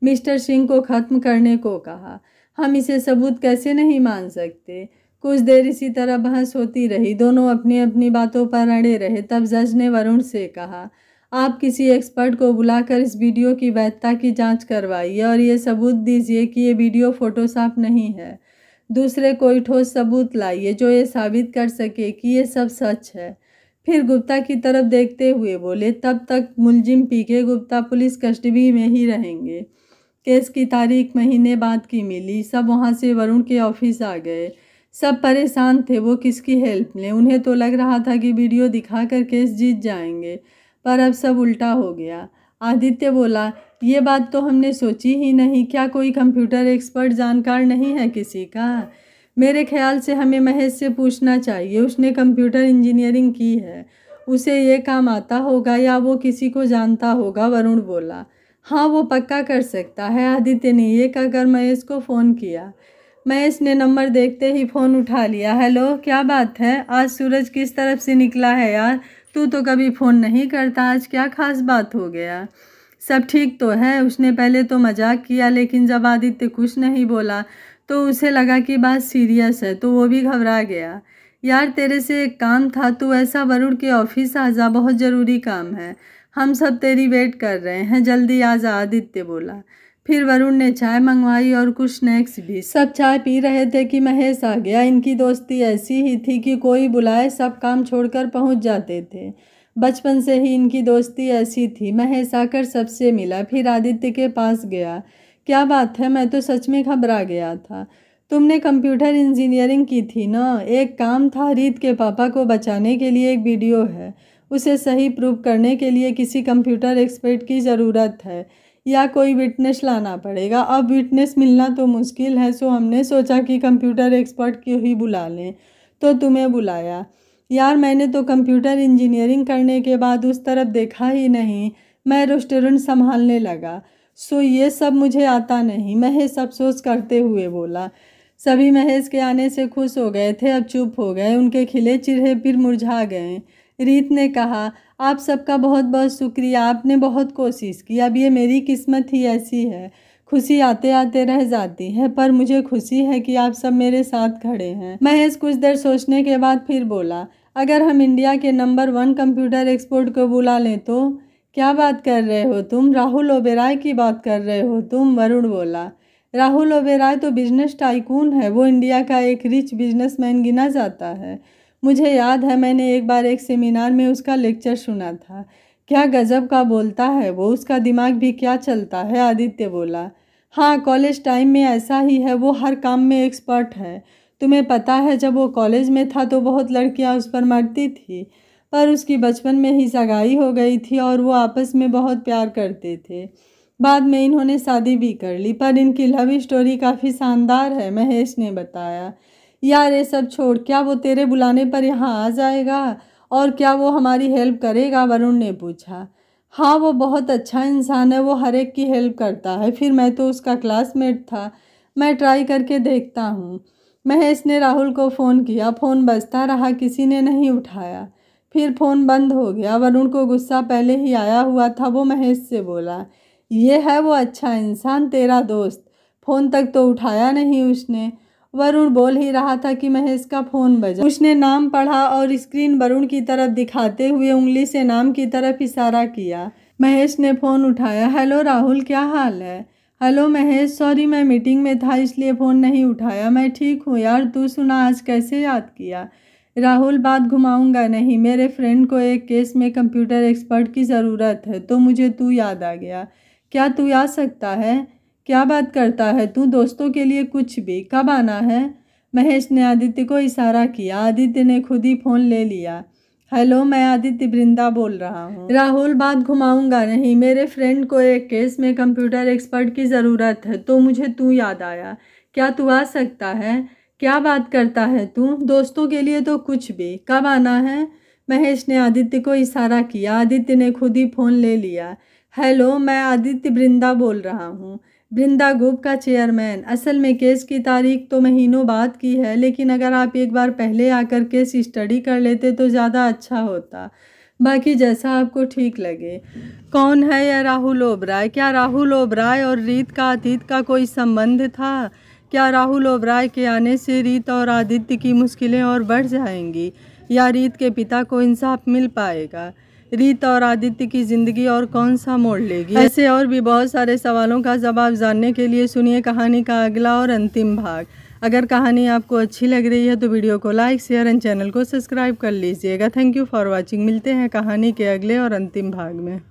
मिस्टर सिंह को ख़त्म करने को कहा हम इसे सबूत कैसे नहीं मान सकते कुछ देर इसी तरह बहस होती रही दोनों अपनी अपनी बातों पर अड़े रहे तब जज ने वरुण से कहा आप किसी एक्सपर्ट को बुलाकर इस वीडियो की वैधता की जांच करवाइए और ये सबूत दीजिए कि ये वीडियो फ़ोटोशॉप नहीं है दूसरे कोई ठोस सबूत लाइए जो ये साबित कर सके कि ये सब सच है फिर गुप्ता की तरफ देखते हुए बोले तब तक मुलजिम पी के गुप्ता पुलिस कस्टडी में ही रहेंगे केस की तारीख महीने बाद की मिली सब वहाँ से वरुण के ऑफिस आ गए सब परेशान थे वो किसकी हेल्प लें उन्हें तो लग रहा था कि वीडियो दिखाकर केस जीत जाएंगे पर अब सब उल्टा हो गया आदित्य बोला ये बात तो हमने सोची ही नहीं क्या कोई कंप्यूटर एक्सपर्ट जानकार नहीं है किसी का मेरे ख्याल से हमें महेश से पूछना चाहिए उसने कंप्यूटर इंजीनियरिंग की है उसे ये काम आता होगा या वो किसी को जानता होगा वरुण बोला हाँ वो पक्का कर सकता है आदित्य ने ये कहकर महेश को फ़ोन किया महेश ने नंबर देखते ही फ़ोन उठा लिया हेलो क्या बात है आज सूरज किस तरफ से निकला है यार तू तो कभी फ़ोन नहीं करता आज क्या ख़ास बात हो गया सब ठीक तो है उसने पहले तो मजाक किया लेकिन जब आदित्य कुछ नहीं बोला तो उसे लगा कि बात सीरियस है तो वो भी घबरा गया यार तेरे से एक काम था तू ऐसा वरुण के ऑफिस आ जा बहुत ज़रूरी काम है हम सब तेरी वेट कर रहे हैं जल्दी आ जा आदित्य बोला फिर वरुण ने चाय मंगवाई और कुछ स्नैक्स भी सब चाय पी रहे थे कि महेश आ गया इनकी दोस्ती ऐसी ही थी कि कोई बुलाए सब काम छोड़कर पहुंच जाते थे बचपन से ही इनकी दोस्ती ऐसी थी महेश आकर सबसे मिला फिर आदित्य के पास गया क्या बात है मैं तो सच में घबरा गया था तुमने कंप्यूटर इंजीनियरिंग की थी ना एक काम था रीत के पापा को बचाने के लिए एक वीडियो है उसे सही प्रूव करने के लिए किसी कंप्यूटर एक्सपर्ट की ज़रूरत है या कोई विटनेस लाना पड़ेगा अब विटनेस मिलना तो मुश्किल है सो हमने सोचा कि कंप्यूटर एक्सपर्ट क्यों ही बुला लें तो तुम्हें बुलाया यार मैंने तो कंप्यूटर इंजीनियरिंग करने के बाद उस तरफ देखा ही नहीं मैं रेस्टोरेंट संभालने लगा सो ये सब मुझे आता नहीं महेश अफसोस करते हुए बोला सभी महेश के आने से खुश हो गए थे अब चुप हो गए उनके खिले चिढ़े फिर मुरझा गए रीत ने कहा आप सबका बहुत बहुत शुक्रिया आपने बहुत कोशिश की अब ये मेरी किस्मत ही ऐसी है खुशी आते आते रह जाती है पर मुझे खुशी है कि आप सब मेरे साथ खड़े हैं महेश कुछ देर सोचने के बाद फिर बोला अगर हम इंडिया के नंबर वन कंप्यूटर एक्सपोर्ट को बुला लें तो क्या बात कर रहे हो तुम राहुल ओबेराय की बात कर रहे हो तुम वरुण बोला राहुल ओबेराय तो बिजनेस टाइकून है वो इंडिया का एक रिच बिजनेसमैन गिना जाता है मुझे याद है मैंने एक बार एक सेमिनार में उसका लेक्चर सुना था क्या गजब का बोलता है वो उसका दिमाग भी क्या चलता है आदित्य बोला हाँ कॉलेज टाइम में ऐसा ही है वो हर काम में एक्सपर्ट है तुम्हें पता है जब वो कॉलेज में था तो बहुत लड़कियाँ उस पर मरती थी पर उसकी बचपन में ही सगाई हो गई थी और वो आपस में बहुत प्यार करते थे बाद में इन्होंने शादी भी कर ली पर इनकी लव स्टोरी काफ़ी शानदार है महेश ने बताया यार ये सब छोड़ क्या वो तेरे बुलाने पर यहाँ आ जाएगा और क्या वो हमारी हेल्प करेगा वरुण ने पूछा हाँ वो बहुत अच्छा इंसान है वो हर एक की हेल्प करता है फिर मैं तो उसका क्लासमेट था मैं ट्राई करके देखता हूँ महेश ने राहुल को फ़ोन किया फ़ोन बजता रहा किसी ने नहीं उठाया फिर फ़ोन बंद हो गया वरुण को गुस्सा पहले ही आया हुआ था वो महेश से बोला ये है वो अच्छा इंसान तेरा दोस्त फ़ोन तक तो उठाया नहीं उसने वरुण बोल ही रहा था कि महेश का फ़ोन बजा उसने नाम पढ़ा और स्क्रीन वरुण की तरफ दिखाते हुए उंगली से नाम की तरफ इशारा किया महेश ने फ़ोन उठाया हेलो राहुल क्या हाल है हेलो महेश सॉरी मैं मीटिंग में था इसलिए फ़ोन नहीं उठाया मैं ठीक हूँ यार तू सुना आज कैसे याद किया राहुल बात घुमाऊंगा नहीं मेरे फ्रेंड को एक केस में कंप्यूटर एक्सपर्ट की ज़रूरत है तो मुझे तू याद आ गया क्या तू आ सकता है क्या बात करता है तू दोस्तों के लिए कुछ भी कब आना है महेश ने आदित्य को इशारा किया आदित्य ने खुद ही फ़ोन ले लिया हेलो मैं आदित्य बृंदा बोल रहा हूँ राहुल बात घुमाऊंगा नहीं मेरे फ्रेंड को एक केस में कंप्यूटर एक्सपर्ट की ज़रूरत है तो मुझे तू याद आया क्या तू आ सकता है क्या बात करता है तू दोस्तों के लिए तो कुछ भी कब आना है महेश ने आदित्य को इशारा किया आदित्य ने खुद ही फ़ोन ले लिया हेलो मैं आदित्य बृंदा बोल रहा हूँ बृंदा ग्रुप का चेयरमैन असल में केस की तारीख तो महीनों बाद की है लेकिन अगर आप एक बार पहले आकर केस स्टडी कर लेते तो ज़्यादा अच्छा होता बाकी जैसा आपको ठीक लगे कौन है यह राहुल ओबराय क्या राहुल ओबराय और रीत का अतीत का कोई संबंध था क्या राहुल ओबराय के आने से रीत और आदित्य की मुश्किलें और बढ़ जाएंगी या रीत के पिता को इंसाफ मिल पाएगा रीता और आदित्य की ज़िंदगी और कौन सा मोड़ लेगी ऐसे और भी बहुत सारे सवालों का जवाब जानने के लिए सुनिए कहानी का अगला और अंतिम भाग अगर कहानी आपको अच्छी लग रही है तो वीडियो को लाइक शेयर एंड चैनल को सब्सक्राइब कर लीजिएगा थैंक यू फॉर वॉचिंग मिलते हैं कहानी के अगले और अंतिम भाग में